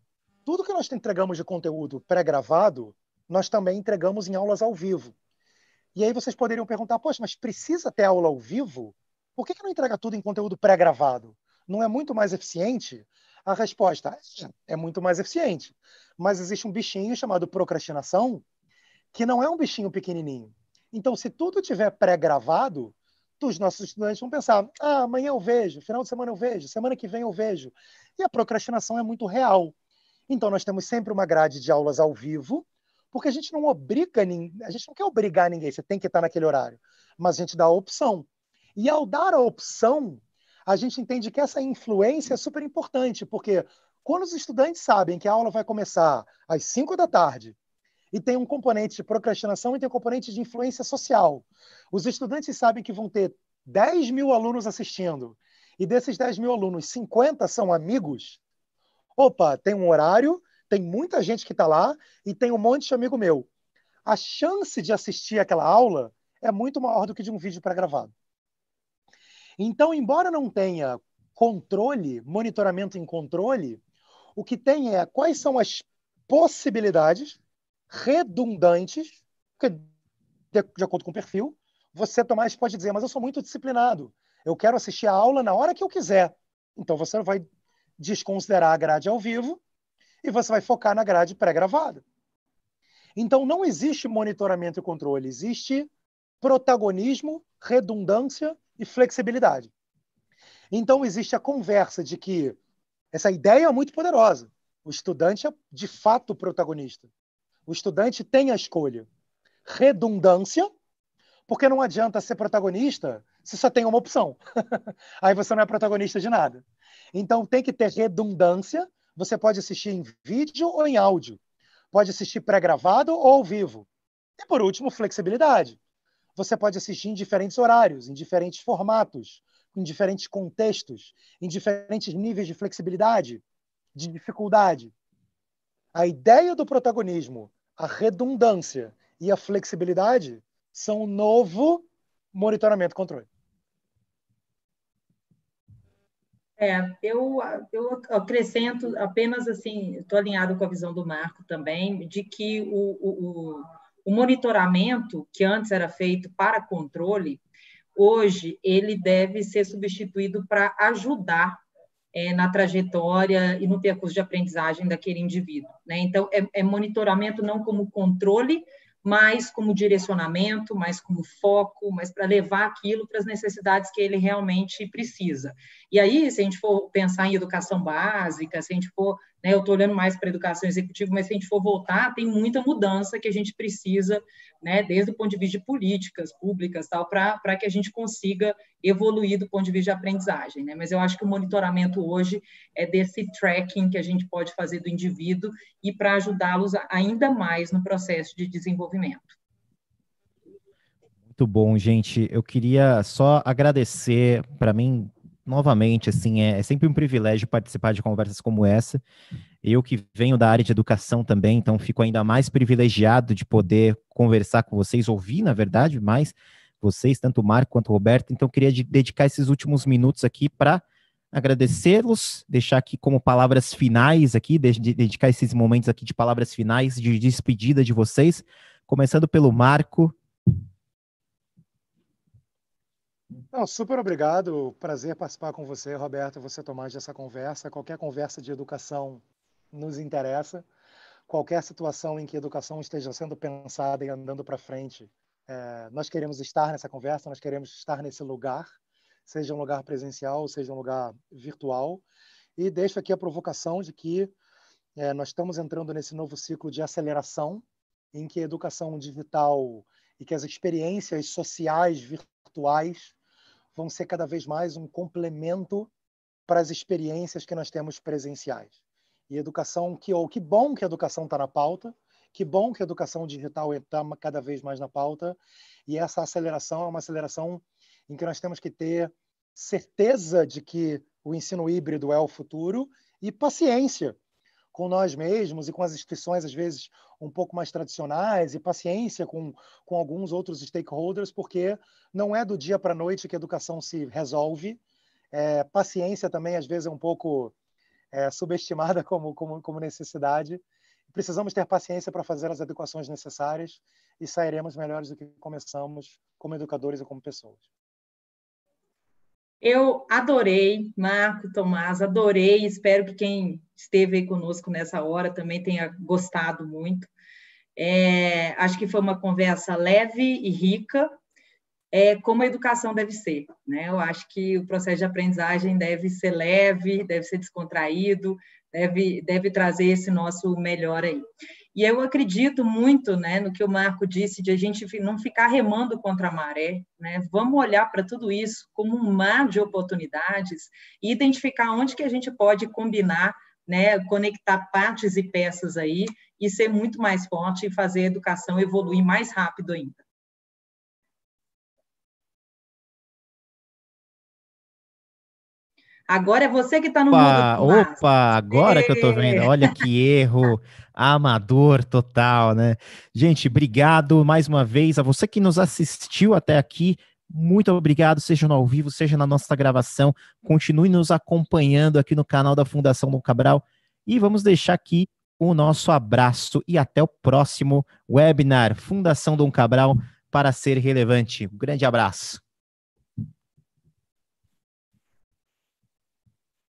tudo que nós entregamos de conteúdo pré-gravado, nós também entregamos em aulas ao vivo. E aí vocês poderiam perguntar, poxa, mas precisa ter aula ao vivo? Por que, que não entrega tudo em conteúdo pré-gravado? Não é muito mais eficiente? A resposta é, é muito mais eficiente. Mas existe um bichinho chamado procrastinação, que não é um bichinho pequenininho. Então, se tudo tiver pré-gravado, dos nossos estudantes vão pensar: ah, amanhã eu vejo, final de semana eu vejo, semana que vem eu vejo. E a procrastinação é muito real. Então, nós temos sempre uma grade de aulas ao vivo, porque a gente não obriga ninguém, a gente não quer obrigar ninguém, você tem que estar naquele horário, mas a gente dá a opção. E ao dar a opção, a gente entende que essa influência é super importante, porque quando os estudantes sabem que a aula vai começar às 5 da tarde e tem um componente de procrastinação e tem um componente de influência social. Os estudantes sabem que vão ter 10 mil alunos assistindo, e desses 10 mil alunos, 50 são amigos. Opa, tem um horário, tem muita gente que está lá e tem um monte de amigo meu. A chance de assistir aquela aula é muito maior do que de um vídeo pré-gravado. Então, embora não tenha controle, monitoramento em controle, o que tem é quais são as possibilidades redundantes, porque de, de acordo com o perfil, você, Tomás, pode dizer, mas eu sou muito disciplinado, eu quero assistir a aula na hora que eu quiser. Então você vai desconsiderar a grade ao vivo e você vai focar na grade pré-gravada. Então não existe monitoramento e controle, existe protagonismo, redundância e flexibilidade. Então existe a conversa de que essa ideia é muito poderosa. O estudante é de fato o protagonista. O estudante tem a escolha. Redundância, porque não adianta ser protagonista se só tem uma opção. Aí você não é protagonista de nada. Então tem que ter redundância. Você pode assistir em vídeo ou em áudio. Pode assistir pré-gravado ou ao vivo. E por último, flexibilidade. Você pode assistir em diferentes horários, em diferentes formatos, em diferentes contextos, em diferentes níveis de flexibilidade, de dificuldade. A ideia do protagonismo a redundância e a flexibilidade são o novo monitoramento e controle. É, eu, eu acrescento apenas assim, estou alinhado com a visão do Marco também, de que o, o, o monitoramento que antes era feito para controle, hoje ele deve ser substituído para ajudar é, na trajetória e no percurso de aprendizagem daquele indivíduo. Né? Então, é, é monitoramento não como controle, mas como direcionamento, mais como foco, mas para levar aquilo para as necessidades que ele realmente precisa. E aí, se a gente for pensar em educação básica, se a gente for né? Eu estou olhando mais para a educação executiva, mas se a gente for voltar, tem muita mudança que a gente precisa, né, desde o ponto de vista de políticas públicas, tal, para que a gente consiga evoluir do ponto de vista de aprendizagem. Né? Mas eu acho que o monitoramento hoje é desse tracking que a gente pode fazer do indivíduo e para ajudá-los ainda mais no processo de desenvolvimento. Muito bom, gente. Eu queria só agradecer. Para mim, novamente, assim, é, é, sempre um privilégio participar de conversas como essa. Eu que venho da área de educação também, então fico ainda mais privilegiado de poder conversar com vocês, ouvir, na verdade, mais vocês, tanto o Marco quanto o Roberto. Então, queria de, dedicar esses últimos minutos aqui para agradecê-los, deixar aqui como palavras finais aqui, de, de, dedicar esses momentos aqui de palavras finais, de despedida de vocês, começando pelo Marco, Não, super obrigado. Prazer participar com você, Roberto, você, Tomás, dessa conversa. Qualquer conversa de educação nos interessa. Qualquer situação em que a educação esteja sendo pensada e andando para frente, é, nós queremos estar nessa conversa, nós queremos estar nesse lugar, seja um lugar presencial, seja um lugar virtual. E deixo aqui a provocação de que é, nós estamos entrando nesse novo ciclo de aceleração, em que a educação digital e que as experiências sociais virtuais vão ser cada vez mais um complemento para as experiências que nós temos presenciais. E educação, que, ou, que bom que a educação está na pauta, que bom que a educação digital está cada vez mais na pauta, e essa aceleração é uma aceleração em que nós temos que ter certeza de que o ensino híbrido é o futuro e paciência com nós mesmos e com as instituições, às vezes, um pouco mais tradicionais, e paciência com, com alguns outros stakeholders, porque não é do dia para a noite que a educação se resolve. É, paciência também, às vezes, é um pouco é, subestimada como, como, como necessidade. Precisamos ter paciência para fazer as adequações necessárias e sairemos melhores do que começamos como educadores e como pessoas. Eu adorei, Marco, Tomás, adorei. Espero que quem esteve aí conosco nessa hora também tenha gostado muito. É, acho que foi uma conversa leve e rica, é, como a educação deve ser. Né? Eu acho que o processo de aprendizagem deve ser leve, deve ser descontraído, deve, deve trazer esse nosso melhor aí. E eu acredito muito né, no que o Marco disse de a gente não ficar remando contra a maré. Né? Vamos olhar para tudo isso como um mar de oportunidades e identificar onde que a gente pode combinar, né, conectar partes e peças aí e ser muito mais forte e fazer a educação evoluir mais rápido ainda. Agora é você que está no opa, mundo. Opa, agora que eu estou vendo. Olha que erro amador total, né? Gente, obrigado mais uma vez a você que nos assistiu até aqui. Muito obrigado, seja no ao vivo, seja na nossa gravação. Continue nos acompanhando aqui no canal da Fundação Dom Cabral. E vamos deixar aqui o nosso abraço e até o próximo webinar Fundação Dom Cabral para ser relevante. Um grande abraço.